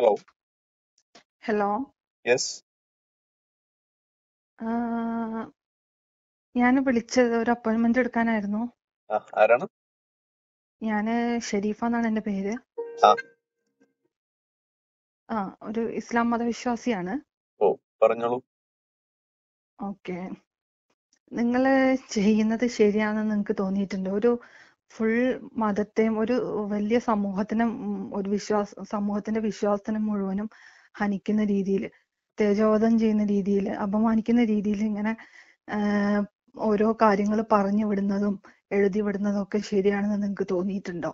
Hello hello yes ഞാൻ വിളിച്ചത് ഒരു അപ്പോയിന്റ്മെന്റ് എടുക്കാനായിരുന്നു ആരാണ് ഞാന് ഷെരീഫ എന്നാണ് എന്റെ പേര് ആ ഒരു ഇസ്ലാം മതവിശ്വാസിയാണ് ഓ പറഞ്ഞോളൂ ഓക്കെ നിങ്ങള് ചെയ്യുന്നത് ശരിയാണെന്ന് നിങ്ങൾക്ക് തോന്നിയിട്ടുണ്ട് ഒരു ഫുൾ മതത്തെയും ഒരു വലിയ സമൂഹത്തിനെ ഒരു വിശ്വാസ സമൂഹത്തിന്റെ വിശ്വാസത്തിനെ മുഴുവനും ഹനിക്കുന്ന രീതിയിൽ തേജോവധം ചെയ്യുന്ന രീതിയിൽ അപമാനിക്കുന്ന രീതിയിൽ ഇങ്ങനെ ഓരോ കാര്യങ്ങൾ പറഞ്ഞു വിടുന്നതും എഴുതി വിടുന്നതും ഒക്കെ ശരിയാണെന്ന് നിങ്ങൾക്ക് തോന്നിയിട്ടുണ്ടോ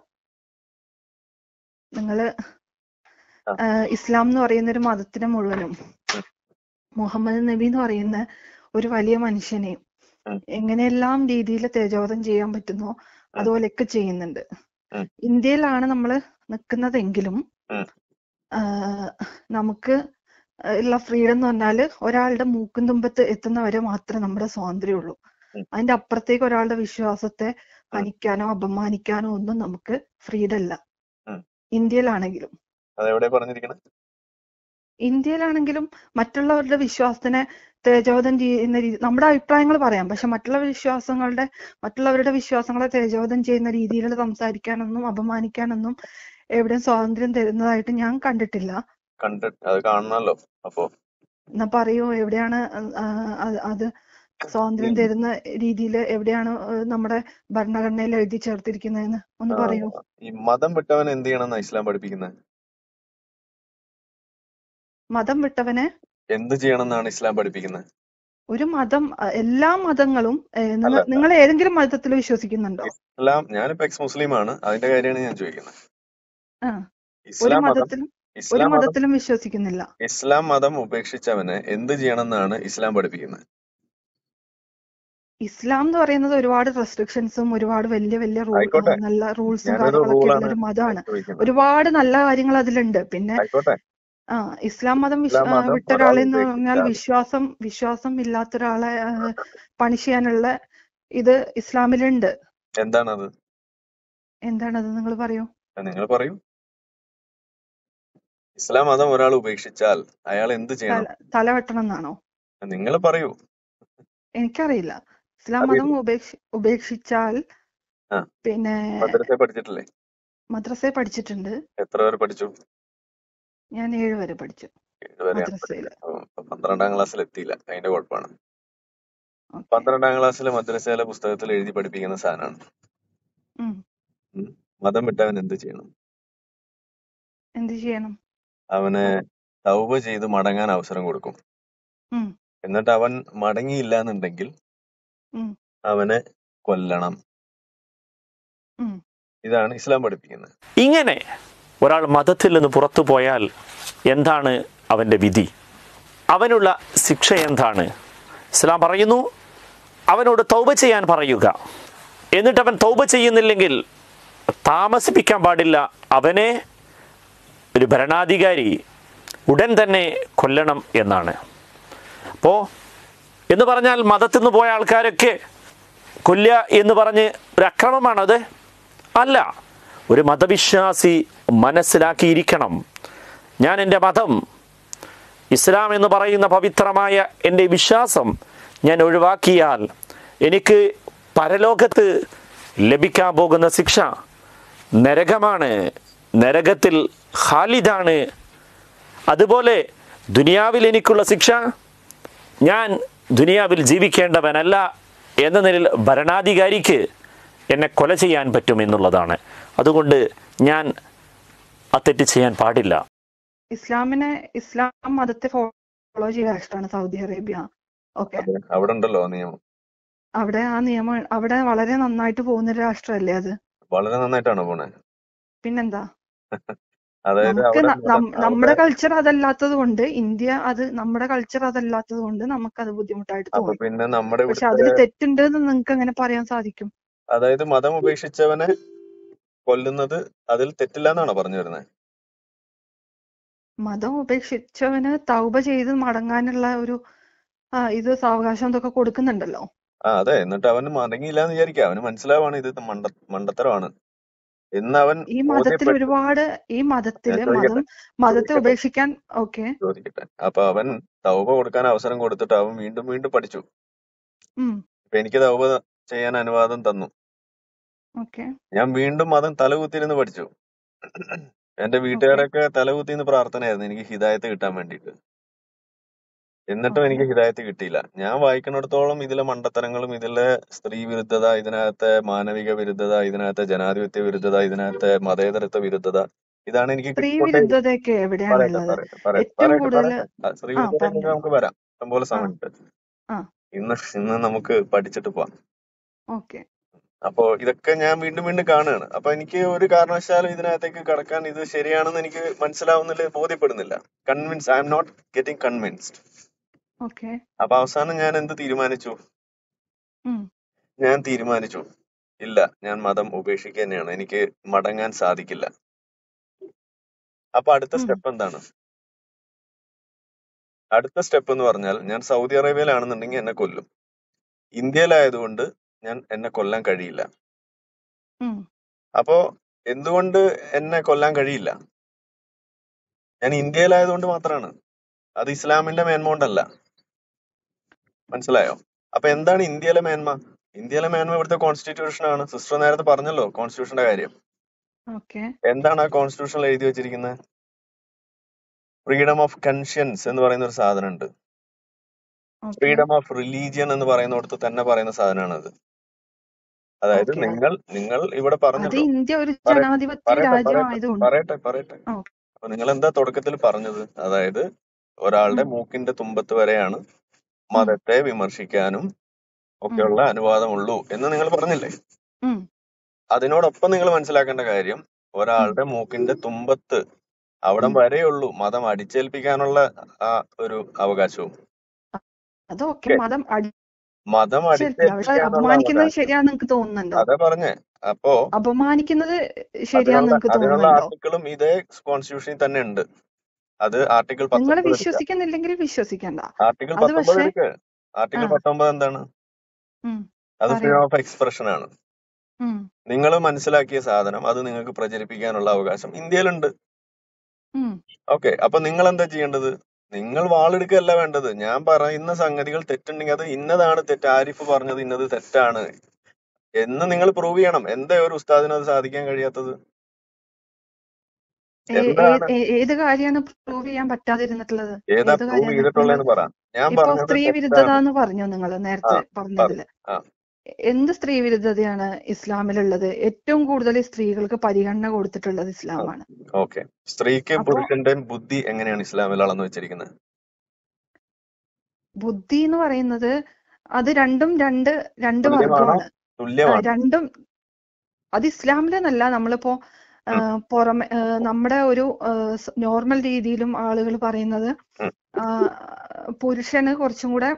നിങ്ങള് ഇസ്ലാം എന്ന് പറയുന്ന ഒരു മതത്തിനെ മുഴുവനും മുഹമ്മദ് നബി എന്ന് പറയുന്ന ഒരു വലിയ മനുഷ്യനെയും എങ്ങനെയെല്ലാം രീതിയിൽ തേജോവധം ചെയ്യാൻ പറ്റുന്നോ അതുപോലെയൊക്കെ ചെയ്യുന്നുണ്ട് ഇന്ത്യയിലാണ് നമ്മൾ നിൽക്കുന്നതെങ്കിലും നമുക്ക് ഉള്ള ഫ്രീഡം എന്ന് പറഞ്ഞാല് ഒരാളുടെ മൂക്കും തുമ്പത്ത് എത്തുന്നവരെ മാത്രമേ നമ്മുടെ സ്വാതന്ത്ര്യമുള്ളൂ അതിന്റെ അപ്പുറത്തേക്ക് ഒരാളുടെ വിശ്വാസത്തെ ഹനിക്കാനോ അപമാനിക്കാനോ ഒന്നും നമുക്ക് ഫ്രീഡം അല്ല ഇന്ത്യയിലാണെങ്കിലും ഇന്ത്യയിലാണെങ്കിലും മറ്റുള്ളവരുടെ വിശ്വാസത്തിനെ തേജോധം ചെയ്യുന്ന രീതി നമ്മുടെ അഭിപ്രായങ്ങൾ പറയാം പക്ഷെ മറ്റുള്ള വിശ്വാസങ്ങളുടെ മറ്റുള്ളവരുടെ വിശ്വാസങ്ങളെ തേജോധം ചെയ്യുന്ന രീതിയിൽ സംസാരിക്കാനൊന്നും അപമാനിക്കാനൊന്നും എവിടെയും സ്വാതന്ത്ര്യം തരുന്നതായിട്ട് ഞാൻ കണ്ടിട്ടില്ല അത് കാണണല്ലോ എന്നാ പറയൂ എവിടെയാണ് അത് സ്വാതന്ത്ര്യം തരുന്ന രീതിയിൽ എവിടെയാണ് നമ്മുടെ ഭരണഘടനയിൽ എഴുതി ചേർത്തിരിക്കുന്നതെന്ന് ഒന്ന് പറയൂ ഈ മതം വിട്ടവൻ എന്ത് ചെയ്യണം ഇസ്ലാം പഠിപ്പിക്കുന്നത് മതം വിട്ടവനെ എന്ത് ചെയ്യണമെന്നാണ് ഇസ്ലാം പഠിപ്പിക്കുന്നത് ഒരു മതം എല്ലാ മതങ്ങളും നിങ്ങൾ ഏതെങ്കിലും മതത്തിൽ വിശ്വസിക്കുന്നുണ്ടോ ഇസ്ലാം ഞാനിപ്പോ എക്സ് മുസ്ലിം ആണ് അതിന്റെ കാര്യമാണ് ഞാൻ ചോദിക്കുന്നത് ഇസ്ലാം ഒരു മതത്തിലും വിശ്വസിക്കുന്നില്ല ഇസ്ലാം മതം ഉപേക്ഷിച്ചവനെ എന്ത് ചെയ്യണമെന്നാണ് ഇസ്ലാം പഠിപ്പിക്കുന്നത് ഇസ്ലാം എന്ന് പറയുന്നത് ഒരുപാട് റെസ്ട്രിക്ഷൻസും ഒരുപാട് വലിയ വലിയ റൂൾസും നല്ല റൂൾസും കാര്യങ്ങളൊക്കെ ഉള്ള ഒരു മതമാണ് ഒരുപാട് നല്ല കാര്യങ്ങൾ അതിലുണ്ട് പിന്നെ ഇസ്ലാം മതം വിട്ട ഒരാളെന്ന് പറഞ്ഞാൽ വിശ്വാസം വിശ്വാസം ഇല്ലാത്ത ഒരാളെ പണിഷ് ചെയ്യാനുള്ള ഇത് ഇസ്ലാമിലുണ്ട് എന്താണത് എന്താണത് നിങ്ങൾ പറയൂ നിങ്ങൾ പറയൂ ഇസ്ലാം മതം ഒരാൾ ഉപേക്ഷിച്ചാൽ അയാൾ എന്ത് ചെയ്യണം തല വെട്ടണം എന്നാണോ നിങ്ങൾ പറയൂ എനിക്കറിയില്ല ഇസ്ലാം മതം ഉപേക്ഷിച്ചാൽ പിന്നെ മദ്രസ പഠിച്ചിട്ടില്ലേ മദ്രസ പഠിച്ചിട്ടുണ്ട് എത്ര വരെ പഠിച്ചു ഞാൻ ഏഴ് വരെ പഠിച്ചു പന്ത്രണ്ടാം ക്ലാസ്സിൽ എത്തിയില്ല അതിന്റെ കുഴപ്പമാണ് പന്ത്രണ്ടാം ക്ലാസ്സിലെ മദ്രസയിലെ പുസ്തകത്തിൽ എഴുതി പഠിപ്പിക്കുന്ന സാധനമാണ് മതം വിട്ടവൻ എന്ത് ചെയ്യണം എന്ത് ചെയ്യണം അവന് തൗവ ചെയ്ത് മടങ്ങാൻ അവസരം കൊടുക്കും എന്നിട്ട് അവൻ മടങ്ങിയില്ല എന്നുണ്ടെങ്കിൽ അവനെ കൊല്ലണം ഇതാണ് ഇസ്ലാം പഠിപ്പിക്കുന്നത് ഇങ്ങനെ ഒരാൾ മതത്തിൽ നിന്ന് പുറത്തു പോയാൽ എന്താണ് അവൻ്റെ വിധി അവനുള്ള ശിക്ഷ എന്താണ് ഇസ്ലാം പറയുന്നു അവനോട് തൗബ ചെയ്യാൻ പറയുക എന്നിട്ട് അവൻ തൗബ ചെയ്യുന്നില്ലെങ്കിൽ താമസിപ്പിക്കാൻ പാടില്ല അവനെ ഒരു ഭരണാധികാരി ഉടൻ തന്നെ കൊല്ലണം എന്നാണ് അപ്പോൾ എന്ന് പറഞ്ഞാൽ മതത്തിൽ നിന്ന് പോയ ആൾക്കാരൊക്കെ കൊല്ല എന്ന് പറഞ്ഞ് ഒരു അക്രമമാണത് അല്ല ഒരു മതവിശ്വാസി മനസ്സിലാക്കിയിരിക്കണം ഞാൻ എൻ്റെ മതം ഇസ്ലാം എന്ന് പറയുന്ന പവിത്രമായ എൻ്റെ വിശ്വാസം ഞാൻ ഒഴിവാക്കിയാൽ എനിക്ക് പരലോകത്ത് ലഭിക്കാൻ പോകുന്ന ശിക്ഷ നരകമാണ് നരകത്തിൽ ഖാലിദാണ് അതുപോലെ ദുനിയാവിൽ എനിക്കുള്ള ശിക്ഷ ഞാൻ ദുനിയാവിൽ ജീവിക്കേണ്ടവനല്ല എന്ന നിലയിൽ ഭരണാധികാരിക്ക് എന്നെ കൊല ചെയ്യാൻ പറ്റുമെന്നുള്ളതാണ് അതുകൊണ്ട് ഞാൻ അത്തെറ്റ് ചെയ്യാൻ പാടില്ല ഇസ്ലാമിനെ ഇസ്ലാം മതത്തെ ഫോളോ ചെയ്ത രാഷ്ട്രമാണ് സൗദി അറേബ്യ ഓക്കെ അവിടെ ഉണ്ടല്ലോ നിയമം അവിടെ ആ നിയമം അവിടെ വളരെ നന്നായിട്ട് പോകുന്ന ഒരു രാഷ്ട്രമല്ലേ അത് വളരെ നന്നായിട്ടാണ് പോണേ പിന്നെന്താ നമുക്ക് നമ്മുടെ കൾച്ചർ അതല്ലാത്തത് കൊണ്ട് ഇന്ത്യ അത് നമ്മുടെ കൾച്ചർ അതല്ലാത്തത് കൊണ്ട് നമുക്ക് അത് ബുദ്ധിമുട്ടായിട്ട് തോന്നും പിന്നെ നമ്മുടെ പക്ഷെ അതിൽ തെറ്റുണ്ട് നിങ്ങൾക്ക് അങ്ങനെ പറയാൻ സാധിക്കും അതായത് മതം ഉപേക്ഷിച്ചവനെ കൊല്ലുന്നത് അതിൽ തെറ്റില്ല എന്നാണ് പറഞ്ഞു വരുന്നത് മതം ഉപേക്ഷിച്ചവന് തൗബ ചെയ്ത് മടങ്ങാനുള്ള ഒരു ഇത് സാവകാശം ഇതൊക്കെ കൊടുക്കുന്നുണ്ടല്ലോ ആ അതെ എന്നിട്ട് അവന് മടങ്ങിയില്ല എന്ന് വിചാരിക്കാം അവന് മനസ്സിലാവാണ് ഇത് മണ്ട മണ്ടത്തരമാണ് എന്ന് അവൻ ഈ മതത്തിൽ ഒരുപാട് ഈ ഞാൻ മതത്തില് മതം മതത്തെ ഉപേക്ഷിക്കാൻ ഓക്കെ അപ്പൊ അവൻ തൗബ കൊടുക്കാൻ അവസരം കൊടുത്തിട്ട് അവൻ വീണ്ടും വീണ്ടും പഠിച്ചു എനിക്ക് തൗബ ചെയ്യാൻ അനുവാദം തന്നു ഞാൻ വീണ്ടും മതം തലകുത്തിരുന്ന് പഠിച്ചു എന്റെ വീട്ടുകാരൊക്കെ തലകുത്തിന്ന് പ്രാർത്ഥനയായിരുന്നു എനിക്ക് ഹിദായത്ത് കിട്ടാൻ വേണ്ടിയിട്ട് എന്നിട്ടും എനിക്ക് ഹിദായത്ത് കിട്ടിയില്ല ഞാൻ വായിക്കുന്നിടത്തോളം ഇതിലെ മണ്ടത്തരങ്ങളും ഇതിലെ സ്ത്രീ വിരുദ്ധത ഇതിനകത്തെ മാനവിക വിരുദ്ധത ഇതിനകത്തെ ജനാധിപത്യ വിരുദ്ധത ഇതിനകത്തെ മതേതരത്വ വിരുദ്ധത ഇതാണ് എനിക്ക് സ്ത്രീ വിരുദ്ധ കൂടുതൽ നമുക്ക് വരാം ഇഷ്ടംപോലെ ആ ആ ഇന്ന് ഇന്ന് നമുക്ക് പഠിച്ചിട്ട് പോവാം ഓക്കെ അപ്പോ ഇതൊക്കെ ഞാൻ വീണ്ടും വീണ്ടും കാണുകയാണ് അപ്പൊ എനിക്ക് ഒരു കാരണവശാലും ഇതിനകത്തേക്ക് കടക്കാൻ ഇത് ശരിയാണെന്ന് എനിക്ക് മനസ്സിലാവുന്നില്ല ബോധ്യപ്പെടുന്നില്ല convince I'm not getting convinced അപ്പൊ അവസാനം ഞാൻ എന്ത് തീരുമാനിച്ചു ഞാൻ തീരുമാനിച്ചു ഇല്ല ഞാൻ മതം ഉപേക്ഷിക്കുക തന്നെയാണ് എനിക്ക് മടങ്ങാൻ സാധിക്കില്ല അപ്പൊ അടുത്ത സ്റ്റെപ്പ് എന്താണ് അടുത്ത സ്റ്റെപ്പ് എന്ന് പറഞ്ഞാൽ ഞാൻ സൗദി അറേബ്യയിലാണെന്നുണ്ടെങ്കിൽ എന്നെ കൊല്ലും ഇന്ത്യയിലായതുകൊണ്ട് ഞാൻ എന്നെ കൊല്ലാൻ കഴിയില്ല അപ്പോ എന്തുകൊണ്ട് എന്നെ കൊല്ലാൻ കഴിയില്ല ഞാൻ ഇന്ത്യയിലായതുകൊണ്ട് മാത്രമാണ് അത് ഇസ്ലാമിന്റെ മേന്മ കൊണ്ടല്ല മനസ്സിലായോ അപ്പൊ എന്താണ് ഇന്ത്യയിലെ മേന്മ ഇന്ത്യയിലെ മേന്മ ഇവിടുത്തെ കോൺസ്റ്റിറ്റ്യൂഷൻ ആണ് സിസ്റ്റർ നേരത്തെ പറഞ്ഞല്ലോ കോൺസ്റ്റിറ്റ്യൂഷന്റെ കാര്യം എന്താണ് ആ കോൺസ്റ്റിറ്റ്യൂഷനിൽ എഴുതി വെച്ചിരിക്കുന്നത് ഫ്രീഡം ഓഫ് കൺഷ്യൻസ് എന്ന് പറയുന്ന ഒരു സാധനം ഉണ്ട് ഫ്രീഡം ഓഫ് റിലീജിയൻ എന്ന് പറയുന്നിടത്ത് തന്നെ പറയുന്ന അത് അതായത് നിങ്ങൾ നിങ്ങൾ ഇവിടെ പറഞ്ഞത് പറയട്ടെ പറയട്ടെ പറയട്ടെ അപ്പൊ നിങ്ങൾ എന്താ തുടക്കത്തിൽ പറഞ്ഞത് അതായത് ഒരാളുടെ മൂക്കിന്റെ തുമ്പത്ത് വരെയാണ് മതത്തെ വിമർശിക്കാനും ഒക്കെയുള്ള അനുവാദമുള്ളൂ എന്ന് നിങ്ങൾ പറഞ്ഞില്ലേ അതിനോടൊപ്പം നിങ്ങൾ മനസ്സിലാക്കേണ്ട കാര്യം ഒരാളുടെ മൂക്കിന്റെ തുമ്പത്ത് അവിടം വരെയുള്ളൂ മതം അടിച്ചേൽപ്പിക്കാനുള്ള ആ ഒരു അവകാശവും മതം മതം അപമാനിക്കുന്നത് ശരിയാന്ന് നിങ്ങൾക്ക് തോന്നുന്നുണ്ടോ അതെ പറഞ്ഞേ അപ്പോ അപമാനിക്കുന്നത് ശരിയാന്ന് നിങ്ങൾക്ക് അതിനുള്ള ആർട്ടിക്കിളും ഇതേ കോൺസ്റ്റിറ്റ്യൂഷനിൽ തന്നെ ഉണ്ട് അത് ആർട്ടിക്കിൾ നിങ്ങൾ വിശ്വസിക്കുന്നില്ലെങ്കിൽ വിശ്വസിക്കണ്ട ആർട്ടിക്കിൾ പത്തൊമ്പത് ആർട്ടിക്കിൾ പത്തൊമ്പത് എന്താണ് അത് ഫ്രീഡം ഓഫ് എക്സ്പ്രഷൻ ആണ് നിങ്ങൾ മനസ്സിലാക്കിയ സാധനം അത് നിങ്ങൾക്ക് പ്രചരിപ്പിക്കാനുള്ള അവകാശം ഇന്ത്യയിലുണ്ട് ഓക്കെ അപ്പൊ നിങ്ങൾ എന്താ ചെയ്യേണ്ടത് നിങ്ങൾ വാളെടുക്കല്ല വേണ്ടത് ഞാൻ പറയുന്ന സംഗതികൾ തെറ്റുണ്ടെങ്കിൽ അത് ഇന്നതാണ് തെറ്റ് ആരിഫ് പറഞ്ഞത് ഇന്നത് തെറ്റാണ് എന്ന് നിങ്ങൾ പ്രൂവ് ചെയ്യണം എന്താ ഒരു ഉസ്താദിന് അത് സാധിക്കാൻ കഴിയാത്തത് ഏത് കാര്യമാണ് പ്രൂവ് ചെയ്യാൻ പറ്റാതിരുന്നിട്ടുള്ളത് ഏതാ പ്രൂവ് പറ ഞാൻ പറഞ്ഞത് സ്ത്രീ വിരുദ്ധത എന്ന് പറഞ്ഞു നിങ്ങൾ നേരത്തെ പറഞ്ഞതില് എന്ത് സ്ത്രീ വിരുദ്ധതയാണ് ഇസ്ലാമിലുള്ളത് ഏറ്റവും കൂടുതൽ സ്ത്രീകൾക്ക് പരിഗണന കൊടുത്തിട്ടുള്ളത് ഇസ്ലാമാണ് ഓക്കെ സ്ത്രീക്ക് പുരുഷന്റെ ബുദ്ധി എങ്ങനെയാണ് ഇസ്ലാമിൽ അളന്നു വെച്ചിരിക്കുന്നത് ബുദ്ധി എന്ന് പറയുന്നത് അത് രണ്ടും രണ്ട് രണ്ട് വർഗമാണ് രണ്ടും അത് ഇസ്ലാമിലെന്നല്ല നമ്മളിപ്പോ പുറമെ നമ്മുടെ ഒരു നോർമൽ രീതിയിലും ആളുകൾ പറയുന്നത് പുരുഷന് കുറച്ചും കൂടെ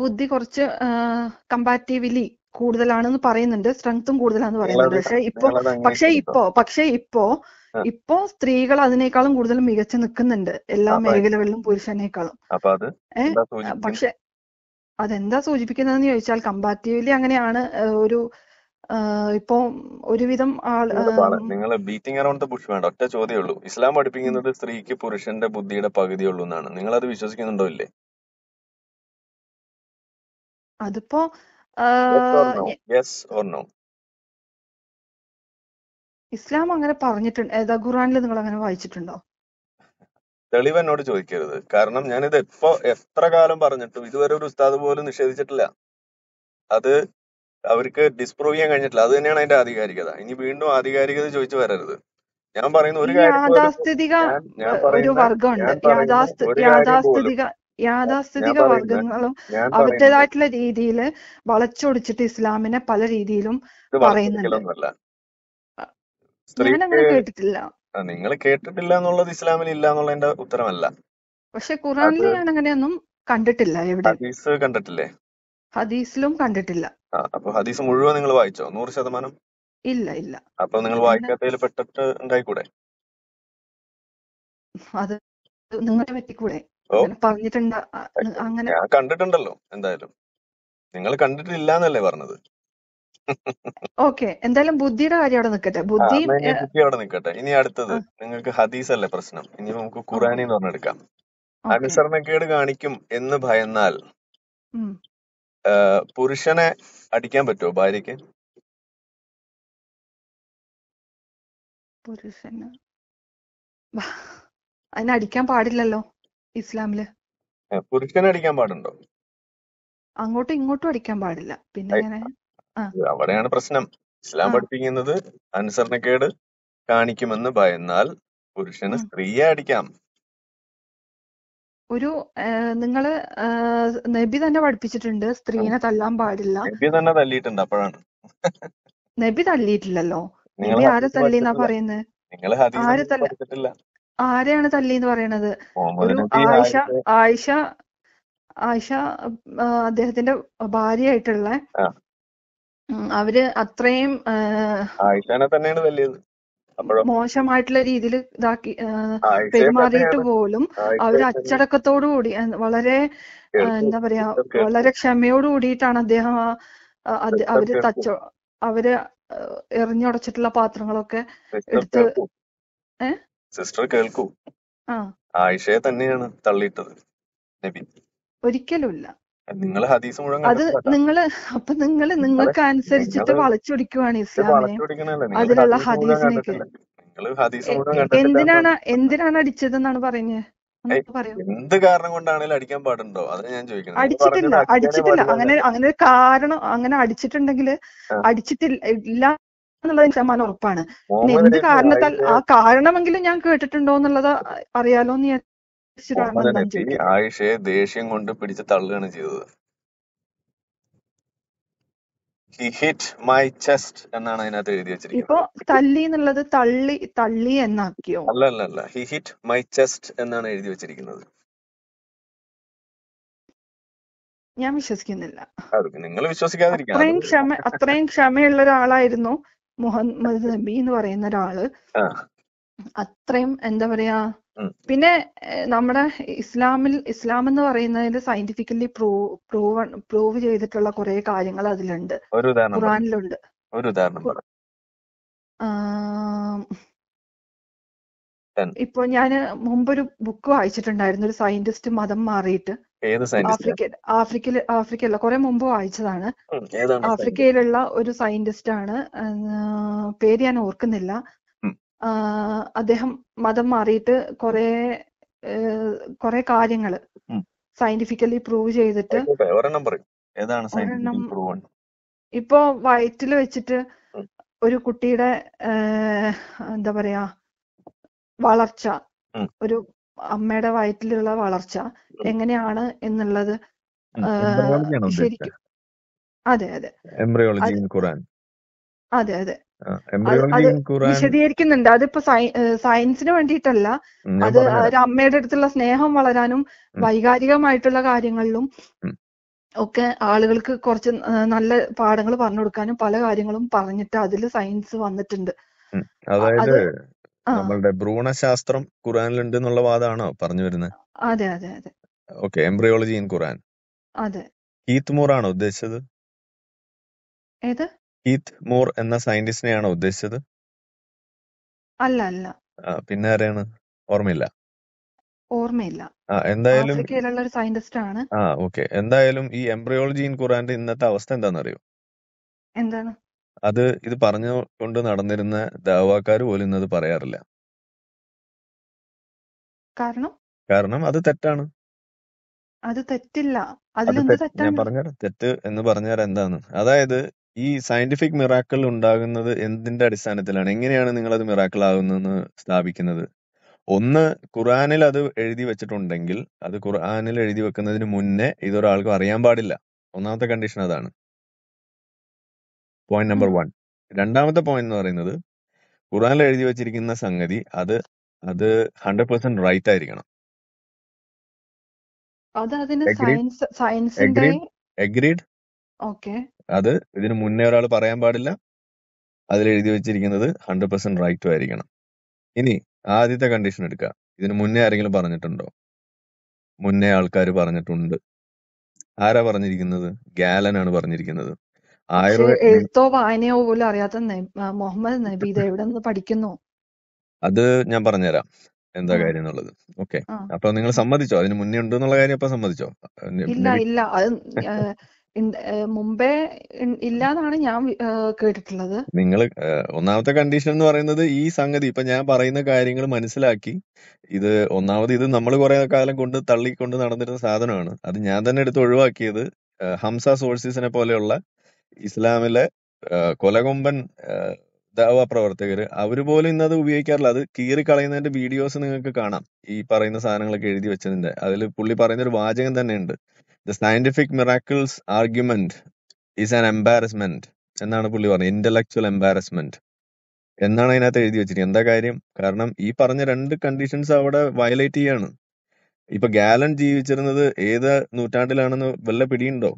ബുദ്ധി കുറച്ച് കമ്പാരിറ്റീവ്ലി കൂടുതലാണെന്ന് പറയുന്നുണ്ട് സ്ട്രെങ്ത്തും കൂടുതലാണെന്ന് പറയുന്നുണ്ട് പക്ഷെ ഇപ്പോ പക്ഷെ ഇപ്പോ പക്ഷെ ഇപ്പോ ഇപ്പോ സ്ത്രീകൾ അതിനേക്കാളും കൂടുതൽ മികച്ച് നിൽക്കുന്നുണ്ട് എല്ലാ മേഖലകളിലും പുരുഷനേക്കാളും പക്ഷെ അതെന്താ സൂചിപ്പിക്കുന്നതെന്ന് ചോദിച്ചാൽ കമ്പാരിറ്റീവ്ലി അങ്ങനെയാണ് ഒരു ഇപ്പോ ഒരുവിധം ആൾ നിങ്ങൾ ബീറ്റിംഗ് അറൗണ്ട് ബുഷ് വേണ്ട ഒറ്റ ചോദ്യമേ ഉള്ളൂ ഇസ്ലാം പഠിപ്പിക്കുന്നത് സ്ത്രീക്ക് പുരുഷന്റെ ബുദ്ധിയുടെ പകുതിയുള്ളൂ എന്നാണ് നിങ്ങൾ അത് വിശ്വസിക്കുന്നുണ്ടോ ഇല്ലേ അതിപ്പോ യെസ് ഓർ നോ ഇസ്ലാം അങ്ങനെ പറഞ്ഞിട്ടുണ്ട് ഖുറാനിൽ നിങ്ങൾ അങ്ങനെ വായിച്ചിട്ടുണ്ടോ തെളിവ് എന്നോട് ചോദിക്കരുത് കാരണം ഞാനിത് എപ്പോ എത്ര കാലം പറഞ്ഞിട്ടും ഇതുവരെ ഒരു ഉസ്താദ് പോലും നിഷേധിച്ചിട്ടില്ല അത് അവർക്ക് ഡിസ്പ്രൂവ് ചെയ്യാൻ കഴിഞ്ഞിട്ടില്ല അത് തന്നെയാണ് അതിന്റെ ആധികാരികത ഇനി വീണ്ടും ആധികാരികത ചോദിച്ചു വരരുത് ഞാൻ പറയുന്ന ഒരു കാര്യം ഒരു യാഥാസ്ഥിതിക വർഗങ്ങളും അവരുടേതായിട്ടുള്ള രീതിയിൽ വളച്ചൊടിച്ചിട്ട് ഇസ്ലാമിനെ പല രീതിയിലും പറയുന്നുണ്ട് ഞാനങ്ങനെ കേട്ടിട്ടില്ല നിങ്ങൾ കേട്ടിട്ടില്ല എന്നുള്ളത് ഇസ്ലാമിൽ ഇല്ല എന്നുള്ളതിന്റെ ഉത്തരമല്ല പക്ഷെ ഖുറാനിൽ ഞാൻ അങ്ങനെയൊന്നും കണ്ടിട്ടില്ല എവിടെ ഹദീസ് കണ്ടിട്ടില്ലേ ഹദീസിലും കണ്ടിട്ടില്ല അപ്പൊ ഹദീസ് മുഴുവൻ നിങ്ങൾ വായിച്ചോ നൂറ് ശതമാനം ഇല്ല ഇല്ല അപ്പൊ നിങ്ങൾ വായിക്കാത്തതിൽ പെട്ടിട്ട് ഉണ്ടായിക്കൂടെ അത് നിങ്ങളെ പറ്റിക്കൂടെ പറഞ്ഞിട്ടുണ്ട് അങ്ങനെ ഞാൻ കണ്ടിട്ടുണ്ടല്ലോ എന്തായാലും നിങ്ങൾ കണ്ടിട്ടില്ല എന്നല്ലേ പറഞ്ഞത് ഓക്കെ എന്തായാലും ബുദ്ധിയുടെ കാര്യം അവിടെ നിൽക്കട്ടെ ആ ബുദ്ധി ബുദ്ധി അവിടെ നിൽക്കട്ടെ ഇനി അടുത്തത് നിങ്ങൾക്ക് ഹദീസ് അല്ലേ പ്രശ്നം ഇനി നമുക്ക് ഓക്കെ ഖുറാനിൽ നിന്ന് പറഞ്ഞെടുക്കാം അനുസരണക്കേട് കാണിക്കും എന്ന് ഭയന്നാൽ ഉം. ആ, പുരുഷനെ അടിക്കാൻ പറ്റുമോ ഭാര്യയ്ക്ക് പുരുഷന് അതിനടിക്കാൻ പാടില്ലല്ലോ ഇസ്ലാമില് ഏഹ് പുരുഷനെ അടിക്കാൻ പാടുണ്ടോ അങ്ങോട്ടും ഇങ്ങോട്ടും അടിക്കാൻ പാടില്ല പിന്നെ ആ അവിടെയാണ് പ്രശ്നം ഇസ്ലാം പഠിപ്പിക്കുന്നത് അനുസരണക്കേട് കാണിക്കുമെന്ന് ഭയന്നാൽ പുരുഷന് സ്ത്രീയെ അടിക്കാം ഒരു നിങ്ങള് നബി തന്നെ പഠിപ്പിച്ചിട്ടുണ്ട് സ്ത്രീനെ തല്ലാൻ പാടില്ല നബി തന്നെ തല്ലിയിട്ടുണ്ട് അപ്പോഴാണ് നബി തല്ലിയിട്ടില്ലല്ലോ നിങ്ങൾ നബി ആരെ തല്ലിന്നാ പറയുന്നത് നിങ്ങൾ ആരെ ഒന്നും തല്ല ആരെയാണ് എന്ന് പറയണത് ഒരു ആയിഷ ആയിഷ ആയിഷ അദ്ദേഹത്തിന്റെ ഭാര്യയായിട്ടുള്ള അവര് അത്രയും തന്നെയാണ് തല്ലിയത് മോശമായിട്ടുള്ള രീതിയിൽ ഇതാക്കി പെരുമാറിയിട്ട് പോലും അവര് അച്ചടക്കത്തോടു കൂടി വളരെ എന്താ പറയാ വളരെ ക്ഷമയോട് കൂടിയിട്ടാണ് അദ്ദേഹം അവര് തച്ച അവര് എറിഞ്ഞുടച്ചിട്ടുള്ള പാത്രങ്ങളൊക്കെ എടുത്ത് ഏഹ് സിസ്റ്റർ കേൾക്കൂ ആയിഷയെ തന്നെയാണ് തള്ളിയിട്ടത് നബി ഒരിക്കലുമില്ല നിങ്ങൾ ഹദീസ് മുഴുവൻ അത് നിങ്ങൾ അപ്പൊ നിങ്ങൾ നിങ്ങൾക്ക് അനുസരിച്ചിട്ട് വളച്ചൊടിക്കുവാണ് ഇസ്ലാമിനെ അതിലുള്ള ഹദീസിനൊക്കെ എന്തിനാണ് എന്തിനാണ് അടിച്ചതെന്നാണ് പറഞ്ഞത് എന്ത് കാരണം കൊണ്ടാണേലും അടിക്കാൻ പാടുണ്ടോ അത് ഞാൻ ചോദിക്കുന്നത് അടിച്ചിട്ടില്ല അടിച്ചിട്ടില്ല അങ്ങനെ അങ്ങനെ കാരണം അങ്ങനെ അടിച്ചിട്ടുണ്ടെങ്കിൽ അടിച്ചിട്ടില്ല എന്നുള്ളത് ശതമാനം ഉറപ്പാണ് പിന്നെ എന്ത് കാരണത്താൽ ആ കാരണമെങ്കിലും ഞാൻ കേട്ടിട്ടുണ്ടോ എന്നുള്ളത് അറിയാലോ എന്ന് ആയിഷയെ ദേഷ്യം കൊണ്ട് പിടിച്ച് തള്ളുകയാണ് ചെയ്തത് ഹിറ്റ് മൈ ചെസ്റ്റ് എന്നാണ് അതിനകത്ത് എഴുതി വെച്ചിരിക്കുന്നത് ഇപ്പോ തല്ലി എന്നുള്ളത് തള്ളി തള്ളി എന്നാക്കിയോ അല്ല അല്ല അല്ല ഹി ഹിറ്റ് മൈ ചെസ്റ്റ് എന്നാണ് എഴുതി വെച്ചിരിക്കുന്നത് ഞാൻ വിശ്വസിക്കുന്നില്ല നിങ്ങൾ വിശ്വസിക്കാതിരിക്കാം അത്രയും ക്ഷമ അത്രയും ക്ഷമയുള്ള ഒരാളായിരുന്നു മുഹമ്മദ് നബി എന്ന് പറയുന്ന ഒരാള് അത്രയും എന്താ പറയാ പിന്നെ നമ്മുടെ ഇസ്ലാമിൽ ഇസ്ലാം എന്ന് പറയുന്നതിൽ സയന്റിഫിക്കലി പ്രൂവ് പ്രൂവ് പ്രൂവ് ചെയ്തിട്ടുള്ള കുറെ കാര്യങ്ങൾ അതിലുണ്ട് ഖുറാനിലുണ്ട് ഒരു ഉദാഹരണം ഇപ്പൊ ഞാൻ മുമ്പൊരു ബുക്ക് വായിച്ചിട്ടുണ്ടായിരുന്നു ഒരു സയന്റിസ്റ്റ് മതം മാറിയിട്ട് ഏത് ആഫ്രിക്ക ആഫ്രിക്കയിൽ ആഫ്രിക്കയില്ല കുറെ മുമ്പ് വായിച്ചതാണ് ആഫ്രിക്കയിലുള്ള ഒരു സയന്റിസ്റ്റ് ആണ് പേര് ഞാൻ ഓർക്കുന്നില്ല അദ്ദേഹം മതം മാറിയിട്ട് കുറെ കുറെ കാര്യങ്ങള് സയന്റിഫിക്കലി പ്രൂവ് ചെയ്തിട്ട് ഇപ്പോ വയറ്റിൽ വെച്ചിട്ട് ഒരു കുട്ടിയുടെ എന്താ പറയാ വളർച്ച ഒരു അമ്മയുടെ വയറ്റിലുള്ള വളർച്ച എങ്ങനെയാണ് എന്നുള്ളത് ശരിക്കും അതെ അതെ അതെ അതെ വിശദീകരിക്കുന്നുണ്ട് അതിപ്പോ സയൻസിന് വേണ്ടിയിട്ടല്ല അത് ഒരു അമ്മയുടെ അടുത്തുള്ള സ്നേഹം വളരാനും വൈകാരികമായിട്ടുള്ള കാര്യങ്ങളിലും ഒക്കെ ആളുകൾക്ക് കുറച്ച് നല്ല പാഠങ്ങൾ പറഞ്ഞു കൊടുക്കാനും പല കാര്യങ്ങളും പറഞ്ഞിട്ട് അതിൽ സയൻസ് വന്നിട്ടുണ്ട് അതായത് നമ്മളുടെ ഭ്രൂണശാസ്ത്രം ഖുറാനിലുണ്ട് എന്നുള്ള വാദമാണോ പറഞ്ഞു വരുന്നത് അതെ അതെ അതെ ഓക്കെ എംബ്രിയോളജി ഇൻ ഖുറാൻ അതെ കീത്ത് മൂർ ആണോ ഉദ്ദേശിച്ചത് ഏത് കീത്ത് മൂർ എന്ന സയന്റിസ്റ്റിനെ ആണോ ഉദ്ദേശിച്ചത് അല്ല അല്ല പിന്നെ ആരെയാണ് ഓർമ്മയില്ല ഓർമ്മയില്ല ആ എന്തായാലും ഒരു സയന്റിസ്റ്റ് ആണ് ആ ഓക്കെ എന്തായാലും ഈ എംബ്രിയോളജി ഇൻ ഖുറാന്റെ ഇന്നത്തെ അവസ്ഥ എന്താണെന്നറിയോ എന്താണ് അത് ഇത് പറഞ്ഞുകൊണ്ട് നടന്നിരുന്ന ദാവാക്കാർ പോലും ഇന്നത് പറയാറില്ല. കാരണം കാരണം അത് തെറ്റാണ്. അത് തെറ്റില്ല. ഞാൻ പറഞ്ഞ തെറ്റ് എന്ന് പറഞ്ഞാൽ എന്താണ് അതായത് ഈ സയന്റിഫിക് മിറാക്കിൾ ഉണ്ടാകുന്നത് എന്തിന്റെ അടിസ്ഥാനത്തിലാണ് എങ്ങനെയാണ് നിങ്ങൾ അത് മിറാക്കിൾ ആകുന്നതെന്ന് സ്ഥാപിക്കുന്നത് ഒന്ന് ഖുർആനിൽ അത് എഴുതി വെച്ചിട്ടുണ്ടെങ്കിൽ അത് ഖുർആനിൽ എഴുതി വെക്കുന്നതിന് മുന്നേ ഇതൊരാൾക്കും അറിയാൻ പാടില്ല ഒന്നാമത്തെ കണ്ടീഷൻ അതാണ് പോയിന്റ് നമ്പർ വൺ രണ്ടാമത്തെ പോയിന്റ് എന്ന് പറയുന്നത് ഖുറാനിൽ എഴുതി വെച്ചിരിക്കുന്ന സംഗതി അത് അത് ഹൺഡ്രഡ് പെർസെന്റ് റൈറ്റ് ആയിരിക്കണം സയൻസ് അഗ്രീഡ് അഗ്രീഡ് ഓക്കെ അത് ഇതിന് മുന്നേ ഒരാൾ പറയാൻ പാടില്ല അതിൽ എഴുതി വെച്ചിരിക്കുന്നത് ഹൺഡ്രഡ് പെർസെന്റ് റൈറ്റും ആയിരിക്കണം ഇനി ആദ്യത്തെ കണ്ടീഷൻ എടുക്കുക ഇതിന് മുന്നേ ആരെങ്കിലും പറഞ്ഞിട്ടുണ്ടോ മുന്നേ ആൾക്കാർ പറഞ്ഞിട്ടുണ്ട് ആരാ പറഞ്ഞിരിക്കുന്നത് ഗാലനാണ് പറഞ്ഞിരിക്കുന്നത് എഴുത്തോ വായനയോ പോലും അറിയാത്ത മുഹമ്മദ് നബി എവിടെ നിന്ന് പഠിക്കുന്നു അത് ഞാൻ പറഞ്ഞുതരാം എന്താ കാര്യം എന്നുള്ളത് ഓക്കെ അപ്പൊ നിങ്ങൾ സമ്മതിച്ചോ അതിന് മുന്നേ ഉണ്ട് എന്നുള്ള കാര്യം സമ്മതിച്ചോ ഇല്ല ഇല്ല അത് മുമ്പേ ഇല്ലാന്നാണ് ഞാൻ കേട്ടിട്ടുള്ളത് നിങ്ങൾ ഒന്നാമത്തെ കണ്ടീഷൻ എന്ന് പറയുന്നത് ഈ സംഗതി ഇപ്പൊ ഞാൻ പറയുന്ന കാര്യങ്ങൾ മനസ്സിലാക്കി ഇത് ഒന്നാമത് ഇത് നമ്മൾ കുറെ കാലം കൊണ്ട് തള്ളിക്കൊണ്ട് നടന്നിരുന്ന സാധനമാണ് അത് ഞാൻ തന്നെ എടുത്ത് ഒഴിവാക്കിയത് ഹംസ സോഴ്സസിനെ പോലെയുള്ള ഇസ്ലാമിലെ കൊലകൊമ്പൻ ദാവ പ്രവർത്തകർ അവർ പോലും ഇന്നത് ഉപയോഗിക്കാറില്ല അത് കീറി കളയുന്നതിന്റെ വീഡിയോസ് നിങ്ങൾക്ക് കാണാം ഈ പറയുന്ന സാധനങ്ങളൊക്കെ എഴുതി വെച്ചതിന്റെ അതിൽ പുള്ളി പറയുന്ന ഒരു വാചകം തന്നെ ഉണ്ട് the scientific miracles argument is an embarrassment എന്നാണ് പുള്ളി പറഞ്ഞത് ഇന്റലക്ച്വൽ എംബാരസ്മെന്റ് എന്നാണ് അതിനകത്ത് എഴുതി വെച്ചിരിക്കുന്നത് എന്താ കാര്യം കാരണം ഈ പറഞ്ഞ രണ്ട് കണ്ടീഷൻസ് അവിടെ വയലേറ്റ് ചെയ്യാണ് ഇപ്പൊ ഗാലൻ ജീവിച്ചിരുന്നത് ഏത് നൂറ്റാണ്ടിലാണെന്ന് വല്ല പിടിയുണ്ടോ